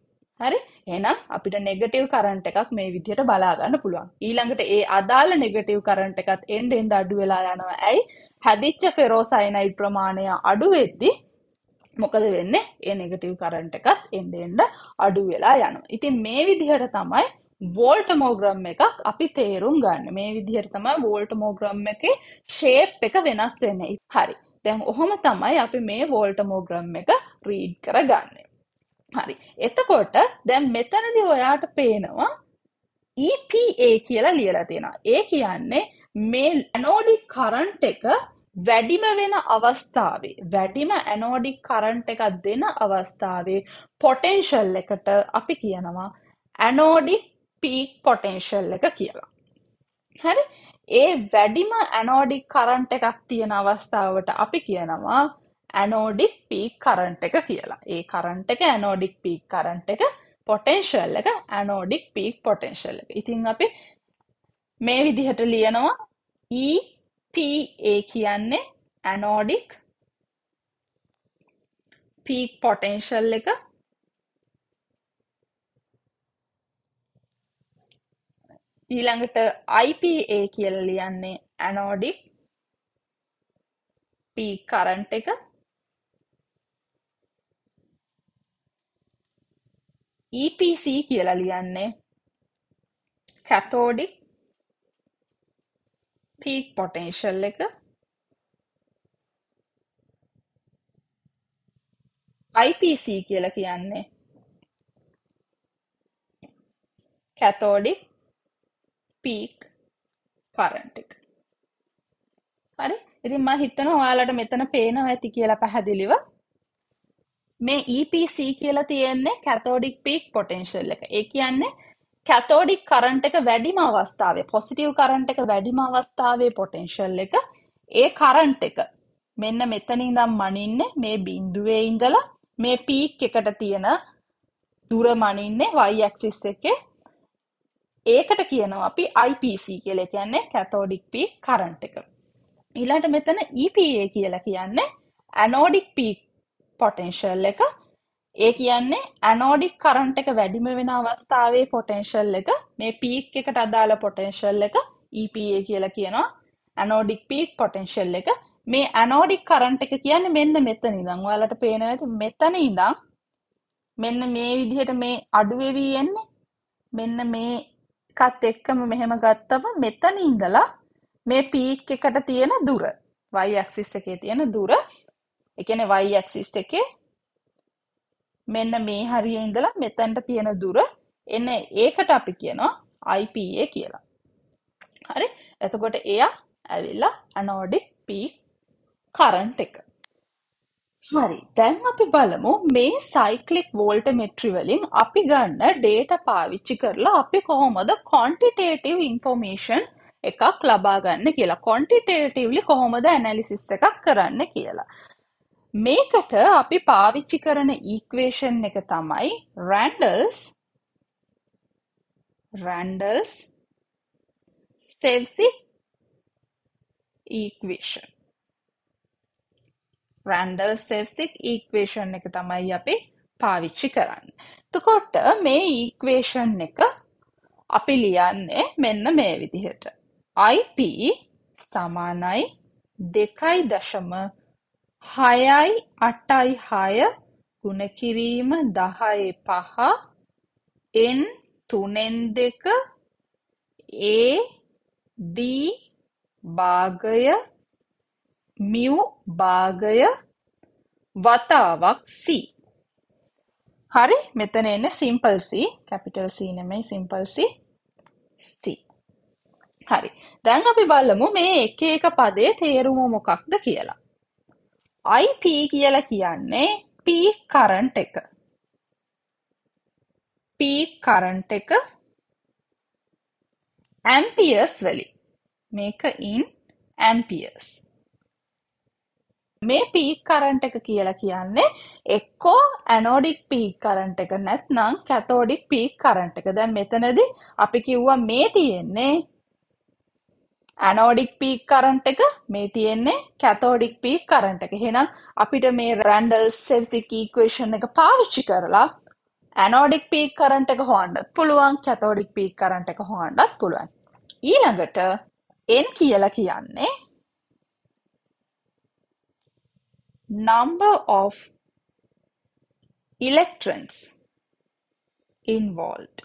හරි එනම් අපිට නෙගටව් කරන්ට් එකක් මේ විදිහට බලාගන්න පුළුවන් ඊළඟට ඒ අදාළ නෙගටව් කරන්ට් එකත් එන්ඩ එන්ඩ අඩු වෙලා යනවා ඇයි හැදිච්ච ෆෙරෝසයිනයි ප්‍රමාණය අඩුවෙද්දි මොකද වෙන්නේ ඒ නෙගටව් කරන්ට් එකත් එන්ඩ එන්ඩ අඩු වෙලා යනවා ඉතින් මේ විදිහට තමයි වෝල්ට මෝග්‍රම් එකක් අපි තේරුම් ගන්න මේ විදිහට තමයි වෝල්ට මෝග්‍රම් එක ශේප් එක වෙනස් වෙන හරි දැන් ඔහොම තමයි අපි මේ වෝල්ට මෝග්‍රම් එක රීඩ් කරගන්නේ හරි එතකොට දැන් මෙතනදි ඔයාට පේනවා EPA කියලා ලියලා තියෙනවා ඒ කියන්නේ මේ ඇනෝඩි කරන්ට් එක වැඩිම වෙන අවස්ථාවේ වැඩිම ඇනෝඩික් කරන්ට් එකක් දෙන අවස්ථාවේ පොටෙන්ශල් එකට අපි කියනවා ඇනෝඩික් පීක් පොටෙන්ශල් එක කියලා. හැරි ඒ වැඩිම ඇනෝඩික් කරන්ට් එකක් තියෙන අවස්ථාවට අපි කියනවා ඇනෝඩික් පීක් කරන්ට් එක කියලා ඒ කරන්ට් එක ඇනෝඩික් පීක් කරන්ට් එක පොටෙන්ශල් එක ඇනෝඩික් පීක් පොටෙන්ශල් එක ඉතිං අපි මේ විදිහට ලියනවා EPA කියන්නේ ඇනෝඩික් පීක් පොටෙන්ශල් එක ඊළඟට IPA කියල ලියන්නේ ඇනෝඩික් P කරන්ට් එක EPC කියලා ලියන්නේ කැතෝඩික් පීක් පොටෙන්ශල් එක IPC e කියල කියන්නේ කැතෝඩික් පීක් කරන්ට් එක. හරි? ඉතින් මම හිතනවා ඔයාලට මෙතන පේනවා ඇති කියලා පැහැදිලිව. මේ EPC කියලා තියෙන්නේ කැතෝඩික් පීක් පොටෙන්ෂල් එක. ඒ කියන්නේ කැතෝඩික් කරන්ට් එක වැඩිම අවස්ථාවේ පොසිටිව් කරන්ට් එක වැඩිම අවස්ථාවේ පොටෙන්ෂල් එක ඒ කරන්ට් එක මෙන්න මෙතනින් දම් මනින්නේ මේ බින්දුවේ ඉඳලා මේ පීක් එකට තියෙන දුර මනින්නේ y axis එකේ ඒකට කියනවා අපි IPC කියලා කියන්නේ කැතෝඩික් P කරන්ට් එක. ඊළඟට මෙතන EPA කියලා කියන්නේ ඇනෝඩික් P පොටෙන්ෂල් එක. ඒ කියන්නේ ඇනෝඩික් කරන්ට් එක වැඩිම වෙන අවස්ථාවේ පොටෙන්ෂල් එක මේ පීක් එකට අදාළ පොටෙන්ෂල් එක EPA කියලා කියනවා. ඇනෝඩික් පීක් පොටෙන්ෂල් එක මේ ඇනෝඩික් කරන්ට් එක කියන්නේ මෙන්න මෙතන ඉඳන්. ඔයාලට පේනවා ඇති මෙතන ඉඳන් මෙන්න මේ විදිහට මේ අඩු වෙවි යන්නේ. මෙන්න මේ එකත් එක්කම මෙහෙම ගත්තම මෙතන ඉඳලා මේ පීක් එකට තියෙන දුර y axis එකේ තියෙන දුර ඒ කියන්නේ y axis එකේ මෙන්න මේ හරියේ ඉඳලා මෙතනට තියෙන දුර එන ඒකට අපි කියනවා IPA කියලා. හරි? එතකොට එයා ඇවිල්ලා ඇනෝඩික් පීක් කරන්ට් එක. හරි දැන් අපි බලමු මේ සයිකලික් වෝල්ට මෙට්‍රිවලින් අපි ගන්න ඩේට පාවිච්චි කරලා අපි කොහොමද කොන්ටිටේටව ඉන්ෆෝමේෂන් එකක් ලබා ගන්න කියලා කොන්ටිටේටවලි කොහොමද ඇනලිසිස් එකක් කරන්න කියලා. මේකට අපි පාවිච්චි කරන ඊක්වේෂන් එක තමයි රැන්ඩල්ස් රැන්ඩල්ස් සෙල්සි ඊක්වේෂන් රැන්ඩල් සෙෆ්සික් ඊක්වේෂන් එක තමයි අපි පාවිච්චි කරන්න. තකොට මේ ඊක්වේෂන් එක අපි ලියන්නේ මෙන්න මේ විදිහට. IP සමානයි දෙකයි දශම හයයි අටයි හය ගුණකිරීම දහයි පහ එන් තුනෙන් දෙක ඒ දී භාගය මියු භාගය වතාවක් C. හරි මෙතන එන්න සිම්පල් C කැපිටල් C නෙමෙයි සිම්පල් C C. හරි. දැන් අපි බලමු මේ එක එක පදේ තේරුම මොකක්ද කියලා. IP කියලා කියන්නේ peak current එක. peak current එක amperes වලින්. මේක in amperes. මේ පීක් කරන්ට් එක කියලා කියන්නේ එක්කෝ ඇනෝඩික් පීක් කරන්ට් එක නැත්නම් කැතෝඩික් පීක් කරන්ට් එක. දැන් මෙතනදී අපි කිව්වා මේ තියෙන්නේ ඇනෝඩික් පීක් කරන්ට් එක මේ තියෙන්නේ කැතෝඩික් පීක් කරන්ට් එක. එහෙනම් අපිට මේ රැන්ඩල්ස් සෙවිසික් ඉක්වේෂන් එක පාවිච්චි කරලා ඇනෝඩික් පීක් කරන්ට් එක හොයන්නත් පුළුවන් කැතෝඩික් පීක් කරන්ට් එක හොයන්නත් පුළුවන්. ඊළඟට n කියලා කියන්නේ number of electrons involved.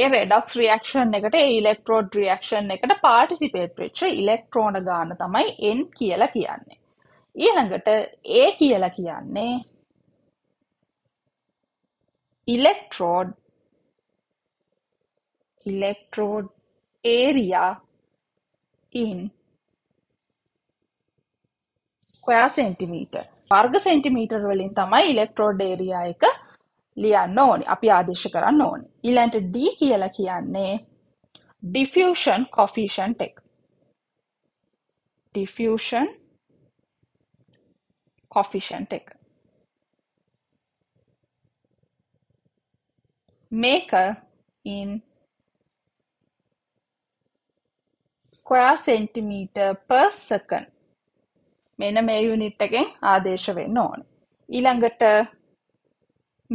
ඒ රෙඩක්ස් රියක්ෂන් එකට ඒ ඉලෙක්ට්‍රෝඩ් රියක්ෂන් එකට පාටිසිපේට් වෙච්ච ඉලෙක්ට්‍රෝන ගාන තමයි n කියලා කියන්නේ. ඊළඟට A කියලා කියන්නේ electrode electrode area in square centimetre වර්ග සෙන්ටිමීටර් වලින් තමයි ඉලෙක්ට්‍රෝඩ් ඒරියා එක ලියන්න ඕනි අපි ආදේශ කරන්න ඕනි ඊළඟට D කියලා කියන්නේ diffusion coefficient එක diffusion coefficient එක මේක in square centimeter per second මෙන්න මේ යුනිට් එකෙන් ආදේශ වෙන්න ඕන. ඊළඟට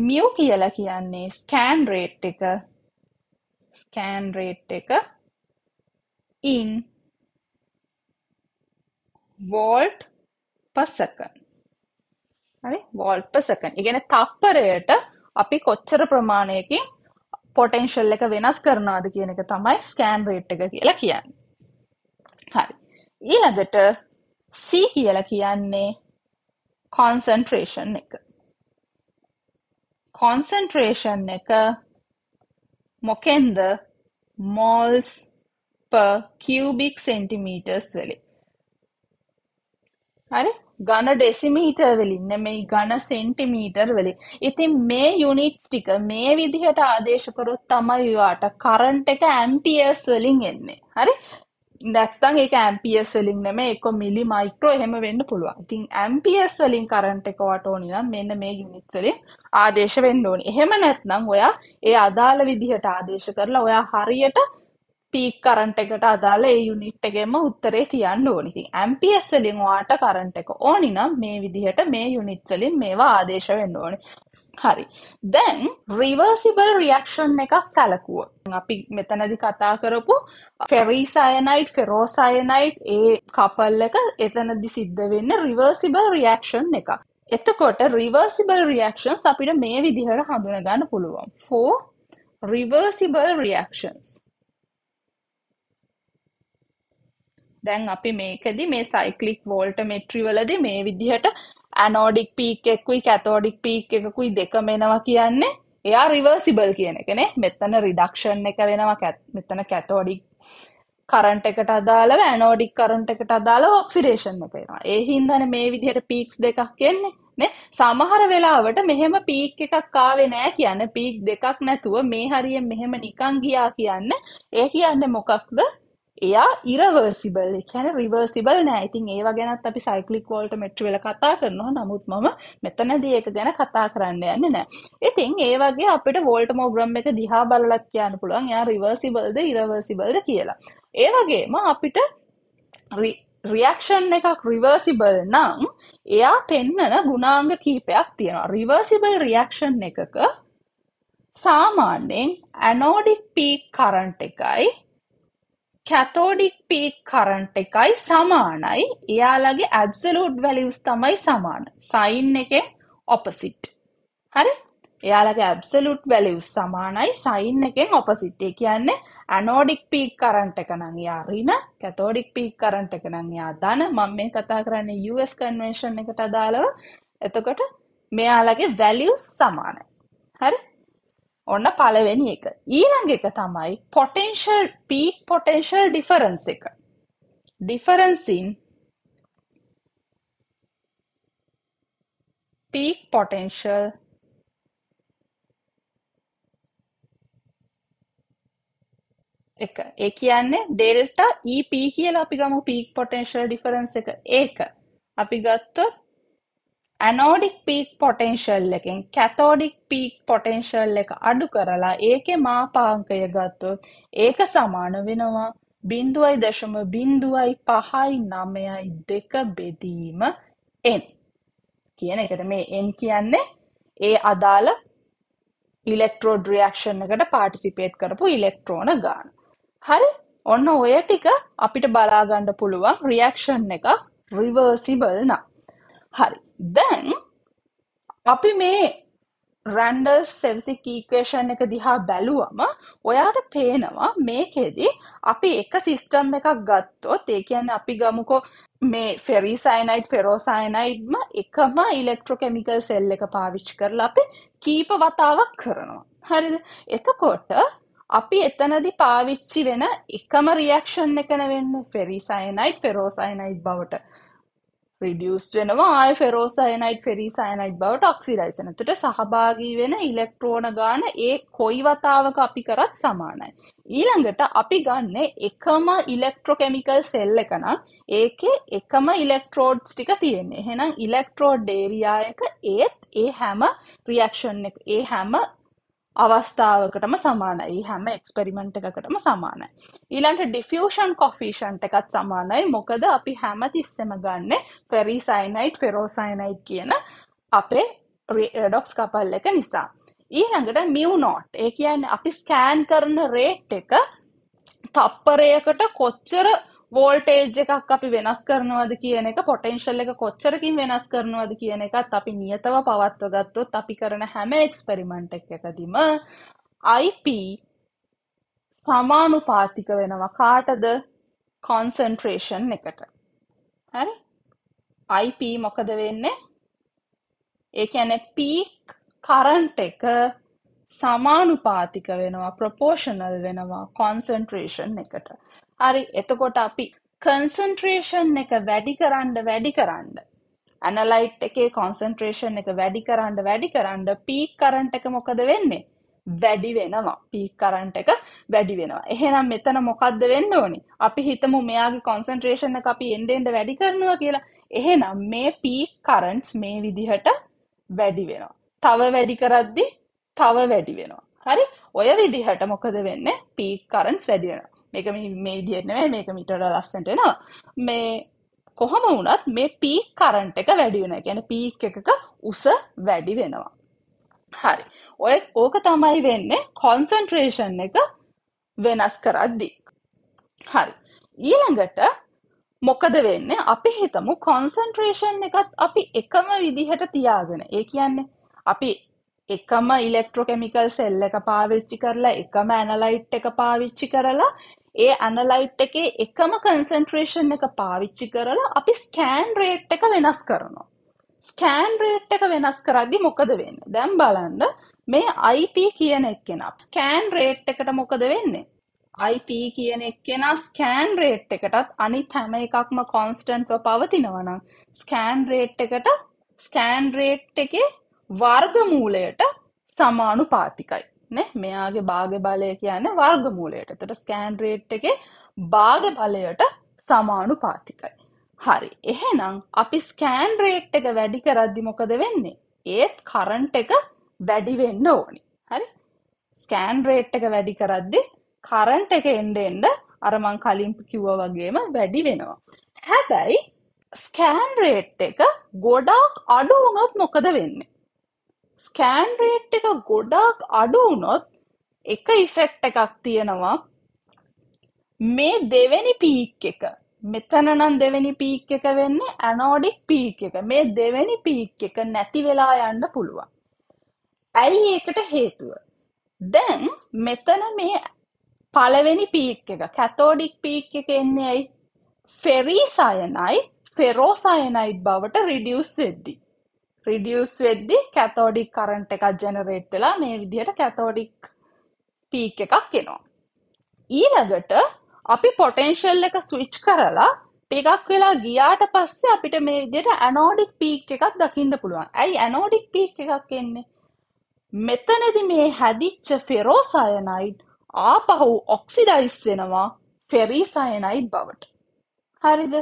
මියු කියලා කියන්නේ ස්කෑන් රේට් එක ස්කෑන් රේට් එක in volt per second. හරි volt per second. ඒ කියන්නේ තප්පරයට අපි කොච්චර ප්‍රමාණයකින් පොටෙන්ෂල් එක වෙනස් කරනවාද කියන එක තමයි ස්කෑන් රේට් එක කියලා කියන්නේ. හරි. ඊළඟට සී කියලා කියන්නේ කොන්සන්ට්‍රේෂන් එක. කොන්සන්ට්‍රේෂන් එක මොකෙන්ද මෝල්ස් කියබික් සෙන්ටිමීටර්ස් වෙලි හරි ගණ ඩෙසිමීටර් වෙලින් නෙමෙයි ගණ සෙන්ටිමීටර් වෙලින් ඉතින් මේ යුනිට්ස් ටික මේ විදිහට ආදේශ කරොත් තමයි වාට කරන්ට් එක ඇම්පියර්ස් වලින් එන්නේ හරි නැත්තං ඒක ඇම්පියස් වලින් නෙම එක මිලි මයික්‍රෝ එහෙම වෙන්න පුළුවන් ඉතින් ඇම්පියස් වලින් කරන්ට් එක වටෝනි නම් මෙන්න මේ යුනිට් වලින් ආදේශ වෙන්න ඕනි එහෙම නැත්නම් ඔයා ඒ අදාළ විදිහට ආදේශ කරලා ඔයා හරියට පීක් කරන්ට් එකට අදාළ ඒ යුනිට් එකෙම උත්තරේ තියන්න ඕනි ඉතින් ඇම්පියස් වලින් ඔයාට කරන්ට් එක ඕනි නම් මේ විදිහට මේ යුනිට් වලින් මේවා ආදේශ වෙන්න ඕනි හරි දැන් රිවර්සිබල් රියක්ෂන් එකක් සැලකුව අපි මෙතනදි කතා කරපු ෆෙරී සයනයිට් ෆෙරෝ සයනයිට් ඒ කපල් එක එතනදි සිද්ධ වෙන්න රිවර්සිබල් රියක්ෂන් එක එතකොට රිවර්සිබල් රියක්ෂන්ස් අපිට මේ විදිහට හඳුනගන්න පුළුවන් ෆෝ රිවර්සිබල් රියක්ෂන්ස් දැන් අපි මේකදි මේ සයිකලික් වෝල්ට මෙට්‍රිවලද මේ විදිහට ඇනෝඩික් පීක් එක්කුයි කැතෝඩික් පීක් එකකුයි දෙකම එනවා කියන්නේ එයා රිවර්සිබල් කියන එකනේ මෙතන රිඩක්ෂන් එක වෙනවා මෙතන කැතෝඩික් කරන්ට එකට අදාළව ඇනෝඩික් කරන්ට එකට අදාළ ඔක්සිඩේෂන් එක වෙනවා ඒ හින්දාන මේ විදිහට පීක්ස් දෙකක් කියන්නේ නේ සමහර වෙලාවට මෙහෙම පීක් එකක් ආවේ නෑ කියන්න පීක් දෙකක් නැතුව මේ හරියෙන් මෙහෙම නිකන් ගියා කියන්න ඒ කියන්නේ මොකක්ද එයා ඉරවර්සිබල් එකැන රිවර්සිබල් නෑඉතින් ඒවා ගැනත් අපි සයිකලික් වෝල්ට මෙට්‍ර වෙල කතා කරනවා නමුත් මම මෙතනදී ඒක ගැන කතා කරන්න යන්න නෑ ඉතින් ඒ වගේ අපිට වෝල්ට මෝග්‍රම් එක දිහා බලලත් කියන්න පුළුවන් යා රිවර්සිබල්ද ඉරවර්සිබල්ද කියලා ඒ වගේම අපිට රියක්ෂන් එකක් රිවර්සිබල් නම් එයා පෙන්නන ගුණාංග කීපයක් තියෙනවා රිවර්සිබල් රියක්ෂන් එකක සාමාන්‍යයෙන් ඇනෝඩික් පීක් කරන්ට් එකයි කැතෝඩික් පීක් කරන්ට් එකයි සමානයි එයාලගේ ඇබ්සලූඩ් වැලියස් තමයි සමාන සයින් එකෙන් ඔපසිට් හරි එයාලගේ ඇබ්සලුට් වැලියස් සමානයි සයින් එකෙන් ඔපසිට් ඒ කියන්නේ ඇනෝඩික් පීක් කරන්ට් එක නම් එයා ඍණ කැතෝඩික් පීක් කරන්ට් එක නම් එයා ධන මම මේ කතා කරන්නේ US කන්වෙන්ෂන් එකට අදාළව එතකොට මෙයාලගේ වැලියස් සමානයි හරි ඔන්න පළවෙනි එක. ඊළඟ එක තමයි potential peak potential difference එක. difference in peak potential එක. ඒ කියන්නේ delta EP කියලා අපි ගමු peak potential difference එක. ඒක. අපි ගත්තොත් ඇනෝඩික් පීක් පොටෙන්ශල් එකෙන් කැතෝඩික් පීක් පොටෙන්ශල් එක අඩු කරලා ඒකෙ මාපාංකය ගත්තොත් ඒක සමාන වෙනවා බින්දුවයි දශම බින්දුවයි පහයි නමයයි දෙක බෙදීම එන් කියන එකට මේ එන් කියන්නේ ඒ අදාළ ඉලෙක්ට්‍රෝඩ් රියක්ෂන් එකට පාටිසිපේට් කරපු ඉලෙක්ට්‍රෝන ගාන හරි ඔන්න ඔය ටික අපිට බලාගණ්ඩ පුළුවන් රියක්ෂන් එක රිවර්සිබල් නම් හරි දැන් අපි මේ රන්ඩර් සෙවසික් ඊක්වේෂන් එක දිහා බැලුවම ඔයාට පේනවා මේකෙදි අපි එක සිිස්ටම් එකක් ගත්තොත් ඒ කියන්න අපි ගමුකෝ මේ ෆෙරි සයිනයිට් ෆෙරෝසයිනයිඩ්ම එකම ඉලෙක්ට්‍රොකෙමිකල් සෙල් එක පාවිච් කරලා අපි කීප වතාවක් කරනවා. හරිද එතකොට අපි එතනදි පාවිච්චි වෙන එකම රියක්ෂන් එකන වෙන්න ෆෙරි සයිනයිට් ෆෙරෝසයිනයිට් බවට ප්‍රඩියස් වෙනවා ෆෙරෝ සයනයිට් ෆෙරි සයනයිට් බවට ඔක්සිඩයිසනතුට සහභාගී වෙන ඉලෙක්ට්‍රෝන ගාන ඒ කොයි වතාවක අපි කරත් සමානයි. ඊළඟට අපි ගන්න එකම ඉලෙක්ට්‍රෝකෙමිකල් සෙල් එකන ඒකේ එකම ඉලෙක්ට්‍රෝඩ්ස් ටික තියෙන්නේ හෙනම් ඉලෙක්ට්‍රෝඩ් ඩේරියා එක ඒත් ඒ හැම ප්‍රියක්ෂන් එක ඒ හැම අවස්ථාවකටම සමානයි හැම එක්ස්පෙරිමෙන්ට් එකකටම සමානයි. ඊළඟට ඩිෆියුෂන් කොෆිෂන්ට් එකත් සමානයි. මොකද අපි හැම තිස්සෙම ගන්න ෆෙරිසයිනයිඩ් ෆෙරෝසයිනයිඩ් කියන අපේ රෙඩොක්ස් කපල් එක නිසා. ඊළඟට මියු නෝට්. ඒ කියන්නේ අපි ස්කෑන් කරන රේට් එක තප්පරයකට කොච්චර වෝල්ටේජ් එකක් අපි වෙනස් කරනවද කියන එක පොටෙන්ශල් එක කොච්චරකින් වෙනස් කරනවද කියන එකත් අපි නියතව පවත්ව ගත්තොත් අපි කරන හැම එක්ස්පෙරිමන්ට් එකකදීම IP සමානුපාතික වෙනවා කාටද කොන්සන්ට්‍රේෂන් එකට හරි IP මොකද වෙන්නේ ඒ කියන්නේ පීක් කරන්ට් එක සමානුපාතික වෙනවා ප්‍රපෝෂනල් වෙනවා කොන්සන්ට්‍රේෂන් එකට හරි එතකොට අපි කන්සන්ට්‍රේෂන් එක වැඩි කරන්න වැඩි කරන්න ඇනලයිට් එකේ කොන්සන්ට්‍රේෂන් එක වැඩි කරන්න වැඩි කරන්න පීක් කරන්ට එක මොකද වෙන්නේ වැඩි වෙනවා පීක් කරන්ට එක වැඩි වෙනවා එහෙනම් මෙතන මොකක්ද වෙන්න ඕනි අපි හිතමු මෙයාගේ කොන්සන්ට්‍රේෂන් එක අපි එන්ඩෙන්ඩ වැඩි කරනවා කියලා එහෙනම් මේ පීක් කරන්ස් මේ විදිහට වැඩි වෙනවා තව වැඩි කරද්දි තව වැඩි වෙනවා හරි ඔය විදිහට මොකද වෙන්න පීක් කරන්ස් වැඩි වෙනවා මේක මේ විදියට නෙමෙයි මේක මීට වඩා ලස්සනට එනවා මේ කොහොම වුණත් මේ පීක් කරන්ට් එක වැඩි වෙනවා කියන්නේ පීක් එකක උස වැඩි වෙනවා හරි ඔය ඕක තමයි වෙන්නේ කොන්සන්ට්‍රේෂන් එක වෙනස් කරද්දී හරි ඊළඟට මොකද වෙන්නේ අපි හිතමු කොන්සන්ට්‍රේෂන් එකත් අපි එකම විදිහට තියාගෙන ඒ කියන්නේ අපි එකම ඉලෙක්ට්‍රෝකෙමිකල් සෙල් එක පාවිච්චි කරලා එකම ඇනලයිට් එක පාවිච්චි කරලා ඒ ඇනලයිට් එකේ එකම කන්සන්ට්‍රේෂන් එක පාවිච්චි කරලා අපි ස්කෑන් රේට් එක වෙනස් කරනවා. ස්කෑන් රේට් එක වෙනස් කරද්දි මොකද වෙන්නේ? දැන් බලන්න මේ IP කියන එක්කෙනා ස්කෑන් රේට් එකට මොකද වෙන්නේ? IP කියන එක්කෙනා ස්කෑන් රේට් එකටත් අනිත් හැම එකක්ම කොන්ස්ටන්ට්ව පවතිනවා නම් ස්කෑන් රේට් එකට ස්කෑන් රේට් එකේ වර්ගමූලයට සමානුපාතිකයි. මෙයාගේ භාග බලය කියන්න වර්ගමූලයට තොට ස්කෑන්රේට් එක භාග බලයට සමානු පාතිකයි. හරි එහෙනම් අපි ස්කෑන්රේට් එක වැඩි කරද්දි මොකද වෙන්නේ ඒත් කරන්ට් එක වැඩිවෙන්න ඕනි හරි ස්කෑන් රේට් එක වැඩි කරද්දි කරන්ට් එක එන්ඩ එන්ඩ අරමං කලින් කිව්ව වගේම වැඩි වෙනවා. හැබැයි ස්කෑන් රේට් එක ගොඩාක් අඩු වුණොත් මොකද වෙන්නේ ස්කෑන් රේට් එක ගොඩාක් අඩු වුණොත් එක ඉෆෙක්ට් එකක් තියෙනවා මේ දෙවැනි පීක් එක මෙතන නම් දෙවැනි පීක් එක වෙන්නේ ඇනෝඩික් පීක් එක මේ දෙවැනි පීක් එක නැති වෙලා යන්න පුළුවන් ඇයි ඒකට හේතුව දැන් මෙතන මේ පළවෙනි පීක් එක කැතෝඩික් පීක් එක එන්නේ ඇයි ෆෙරී සයනයි ෆෙරෝසයනයිඩ් බවට රිඩියස් වෙද්දී රිඩියස් වෙද්දි කැතෝඩික් කරන්ට් එකක් ජනරේට් වෙලා මේ විදිහට කැතෝඩික් පීක් එකක් එනවා. ඊළඟට අපි පොටෙන්ශල් එක ස්විච් කරලා ටිකක් වෙලා ගියාට පස්සේ අපිට මේ විදිහට ඇනෝඩික් පීක් එකක් දකින්න පුළුවන්. ඇයි ඇනෝඩික් පීක් එකක් එන්නේ? මෙතනදි මේ හැදිච්ච ෆෙරෝසයනයිඩ් ආපහු ඔක්සිඩයිස් වෙනවා ෆෙරීසයනයිඩ් බවට. හරිද?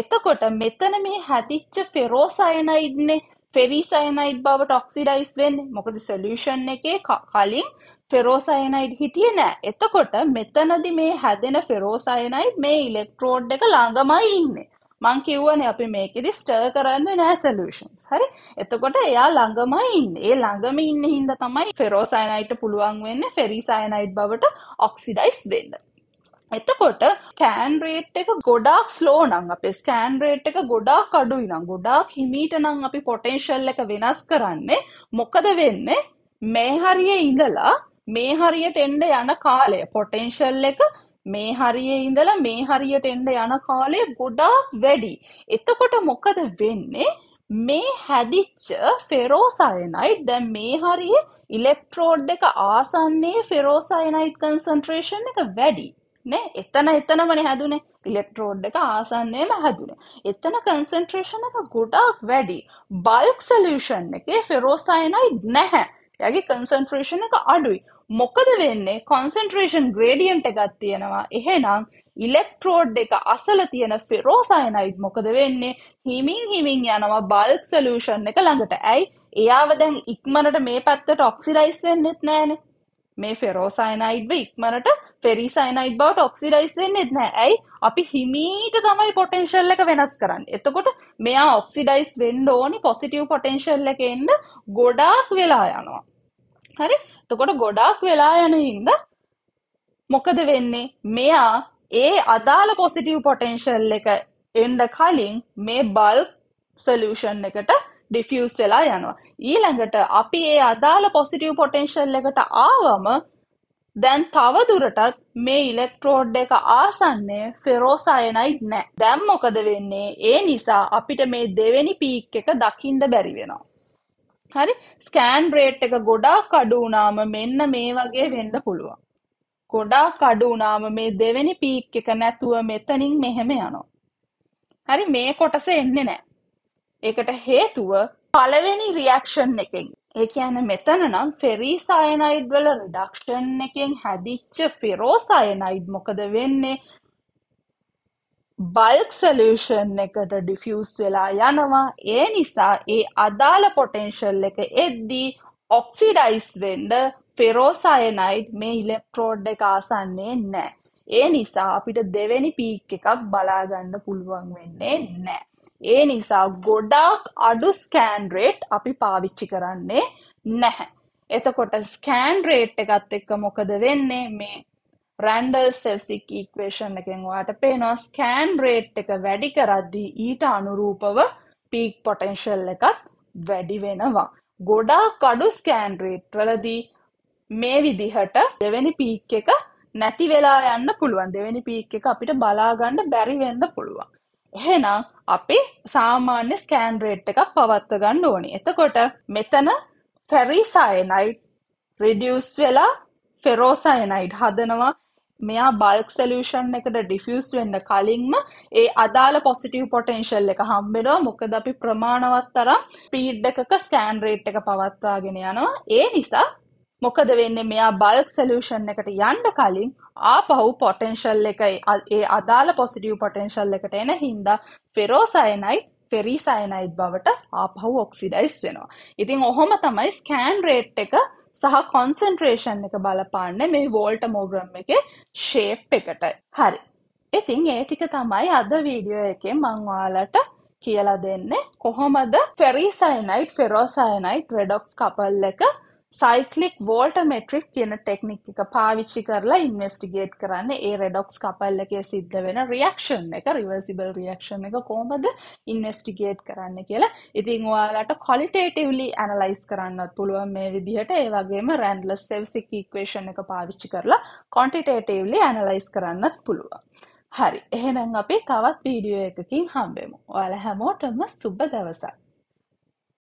එතකොට මෙතන මේ හැදිච්ච ෆෙරෝසයනයිඩ්නේ ෆෙරිසයනයිඩ් බව ටොක්සිඩයිස් වෙන්න මොකද සොලියෂන් එකේ කලින් ෆෙරෝසයනයිඩ් හිටිය නෑ එතකොට මෙතනදි මේ හැදෙන ෆෙරෝසයනයිඩ් මේ ඉලෙක්ට්‍රෝඩ් එක ළඟමයි ඉන්න මං කිව්වන අපි මේකෙදි ස්ටර් කරන්න නෑ සලූෂන්ස් හරි එතකොට එයා ළඟමයි ඉන්න ඒ ළඟම ඉන්න හින්ද තමයි ෆෙරෝසයනයිට පුළුවන් වෙන්න ෆෙරිසයනයිඩ් බවට ඔක්සිඩයිස් වෙන්න එතකොට ස්කෑන් රේට් එක ගොඩක් ස්ලෝ නං අපේ ස්කෑන් රේට් එක ගොඩක් අඩුයි නම් ගොඩක් හිමීට නම් අපි පොටෙන්ශල් එක වෙනස් කරන්නේ මොකද වෙන්නේ මේ හරියේ ඉඳලා මේ හරියට එන්ඩ යන කාලය පොටෙන්ශල් එක මේ හරියේ ඉඳලා මේ හරියට එන්ඩ යන කාලය ගොඩක් වැඩි එතකොට මොකද වෙන්නේ මේ හැදිච්ච ෆෙරෝසයනයිට් දැ මේ හරියේ ඉලෙක්ට්‍රෝඩ් එක ආසන්නේ ෆෙරෝසයනයිට් කන්සන්ට්‍රේෂන් එක වැඩි නේ එතන එතනමනේ හැදුනේ ඉලෙක්ට්‍රෝඩ් එක ආසන්නයේම හැදුනේ. එතන concentration එක ගොඩක් වැඩි. bulk solution එකේ ferrocyanide නැහැ. එයාගේ concentration එක අඩුයි. මොකද වෙන්නේ කොන්සන්ට්‍රේෂන් ග්‍රේඩියන්ට එකත් තියෙනවා එහෙනම් ඉලෙක්ට්‍රෝඩ් එක අසල තියෙන ෆෙරෝසයනයිත් මොකද වෙන්නේ හිමින් හිමින් යනවා බල්ක් සලූෂන් එක ළඟට ඇයි එයාව දැන් ඉක්මනට මේ පැත්තට ඔක්සිරයිස් වෙන්නෙත් නෑනේ මේ ෆෙරෝසයිනයිඩ්ව ඉක්මනට ෆෙරිසයිනයිඩ් බවට ඔක්සිඩයිස්ෙන්න්නෙත් නෑ ඇයි අපි හිමීට තමයි පොටෙන්ශල් එක වෙනස් කරන්න එතකොට මෙයා ඔක්සිඩයිස් වෙන්ඩ ඕනි පොසිටව් පොටෙන්ශල් එක එන්න ගොඩාක් වෙලා යනවා හරි තකොට ගොඩාක් වෙලා යන හින්ද මොකද වෙන්නේ මෙයා ඒ අදාළ පොසිටව් පොටෙන්ශල් එක එන්ඩ කලින් මේ බල් සලූෂන් එකට ඩිෆියස් වෙලා යනවා. ඊළඟට අපි ඒ අදාළ පොසිටව් පොටෙන්ශල් එකට ආවම දැන් තව දුරටත් මේ ඉලෙක්ට්‍රෝඩ් එක ආසන්නේ ෆෙරෝසයනයිඩ් නෑ. දැම් මොකද වෙන්නේ ඒ නිසා අපිට මේ දෙවෙනි පීක් එක දකිින්ද බැරි වෙනවා. හරි ස්කෑන් බ්‍රේට් එක ගොඩාක් අඩුනාම මෙන්න මේ වගේ වෙන්න පුළුවන්. ගොඩාක් අඩුනාම මේ දෙවෙනි පීක් එක නැතුව මෙතනින් මෙහෙම යනවා. හරි මේ කොටස එන්නේ නෑ. ඒකට හේතුව පළවෙනි රියක්ෂන් එකෙන් ඒ කියන මෙතන නම් ෆෙරී සයනයිඩ් වල රිඩක්ෂන් එකෙන් හැදිච්ච ෆෙරෝ සයනයිඩ් මොකද වෙන්නේ බල්ක් සලූෂන් එකට ඩිෆියස් වෙලා යනවා ඒ නිසා ඒ අදාළ පොටෙන්ශල් එක එද්දී ඔක්සිඩයිස් වෙන්ඩ ෆෙරෝසයනයිඩ් මේ ඉලෙක්ට්‍රෝඩ් එක ආසන්නේ නෑ ඒ නිසා අපිට දෙවැනි පීක් එකක් බලාගන්න පුළුවන් වෙන්නේ නෑ ඒ නිසා ගොඩාක් අඩු ස්කෑන් රේට් අපි පාවිච්චි කරන්නේ නැහැ. එතකොට ස්කෑන් රේට් එකත් එක්ක මොකද වෙන්නේ මේ රැන්ඩල් සෙවසික් ඊක්වේෂන් එකෙන් වාට පේනවා ස්කෑන් රේට් එක වැඩි කරද්දී ඊට අනුරූපව පීක් පොටෙන්ශල් එකත් වැඩි වෙනවා. ගොඩාක් අඩු ස්කෑන් රේට් වලදී මේ විදිහට දෙවැනි පීක් එක නැති වෙලා යන්න පුළුවන් දෙවැනි පීක් එක අපිට බලාගන්න බැරිවෙන්න පුළුවන්. එහෙනම් අපි සාමාන්‍ය ස්කෑන් රේට් එකක් පවත්ව ගන්න ඕනි. එතකොට මෙතන ෆැරිසයනයිට් රිඩියස් වෙලා ෆෙරෝසයනයිට් හදනවා මෙයා බල්ක් සලියෂන් එකට ඩිෆියස් වෙන්න කලින්ම ඒ අදාළ පොසිටව් පොටන්ශල් එක හම්බෙනවා මොකද අපි ප්‍රමාණවත් තරම් පීඩ් එකක ස්කෑන් රේට් එක පවත්වාගෙන යනවා ඒ නිසා මොකද වෙන්න මෙයා බල්ක් සලියෂන් එකට යන්ඩ කලින් ආපහු පොටෙන්ශල් එක ඒ අදාළ පොසිටිව් පොටෙන්ශල් එකට එන හින්දා ෆෙරෝසයනයි ෆෙරිසයනයිඩ් බවට ආපහු ඔක්සිඩයිස් වෙනවා. ඉතින් ඔහොම තමයි ස්කෑන් රේට් එක සහ කොන්සන්ට්‍රේෂන් එක බලපාන්න මේ වෝල්ට මෝග්‍රම් එක ශේප් එකට හරි. ඉතින් ඒ ටික තමයි අද වීඩියෝ එකේ මංවාලට කියලා දෙන්නේ කොහොමද ෆෙරිසයනයිට් ෆෙරෝසයනයිට් රෙඩොක්ස් කපල් එක සයිකලික් වෝල්ට මෙට්‍රික් කියන ටෙක්නික් එක පාවිච්චි කරලා ඉන්වස්ටිගේට් කරන්න ඒ රෙඩොක්ස් කපල්ලකේ සිද්ධ වෙන රියක්ෂන් එක රිවර්සිබල් රියක්ෂන් එක කෝමද ඉන්වස්ටිගේට් කරන්න කියලා ඉතින් ඔයාලට කොලිටේටවලි ඇනලයිස් කරන්න පුළුවන් මේ විදිහට ඒ වගේම රැන්ඩල සෙවසික් ඉක්වේෂන් එක පාවිච්චි කරලා කොන්ටිටේටවලි ඇනලයිස් කරන්නත් පුළුවන් හරි එහෙනම් අපි තවත් වීඩියෝ එකකින් හම්බෙමු ඔයාල හැමෝටම සුබ දවසක්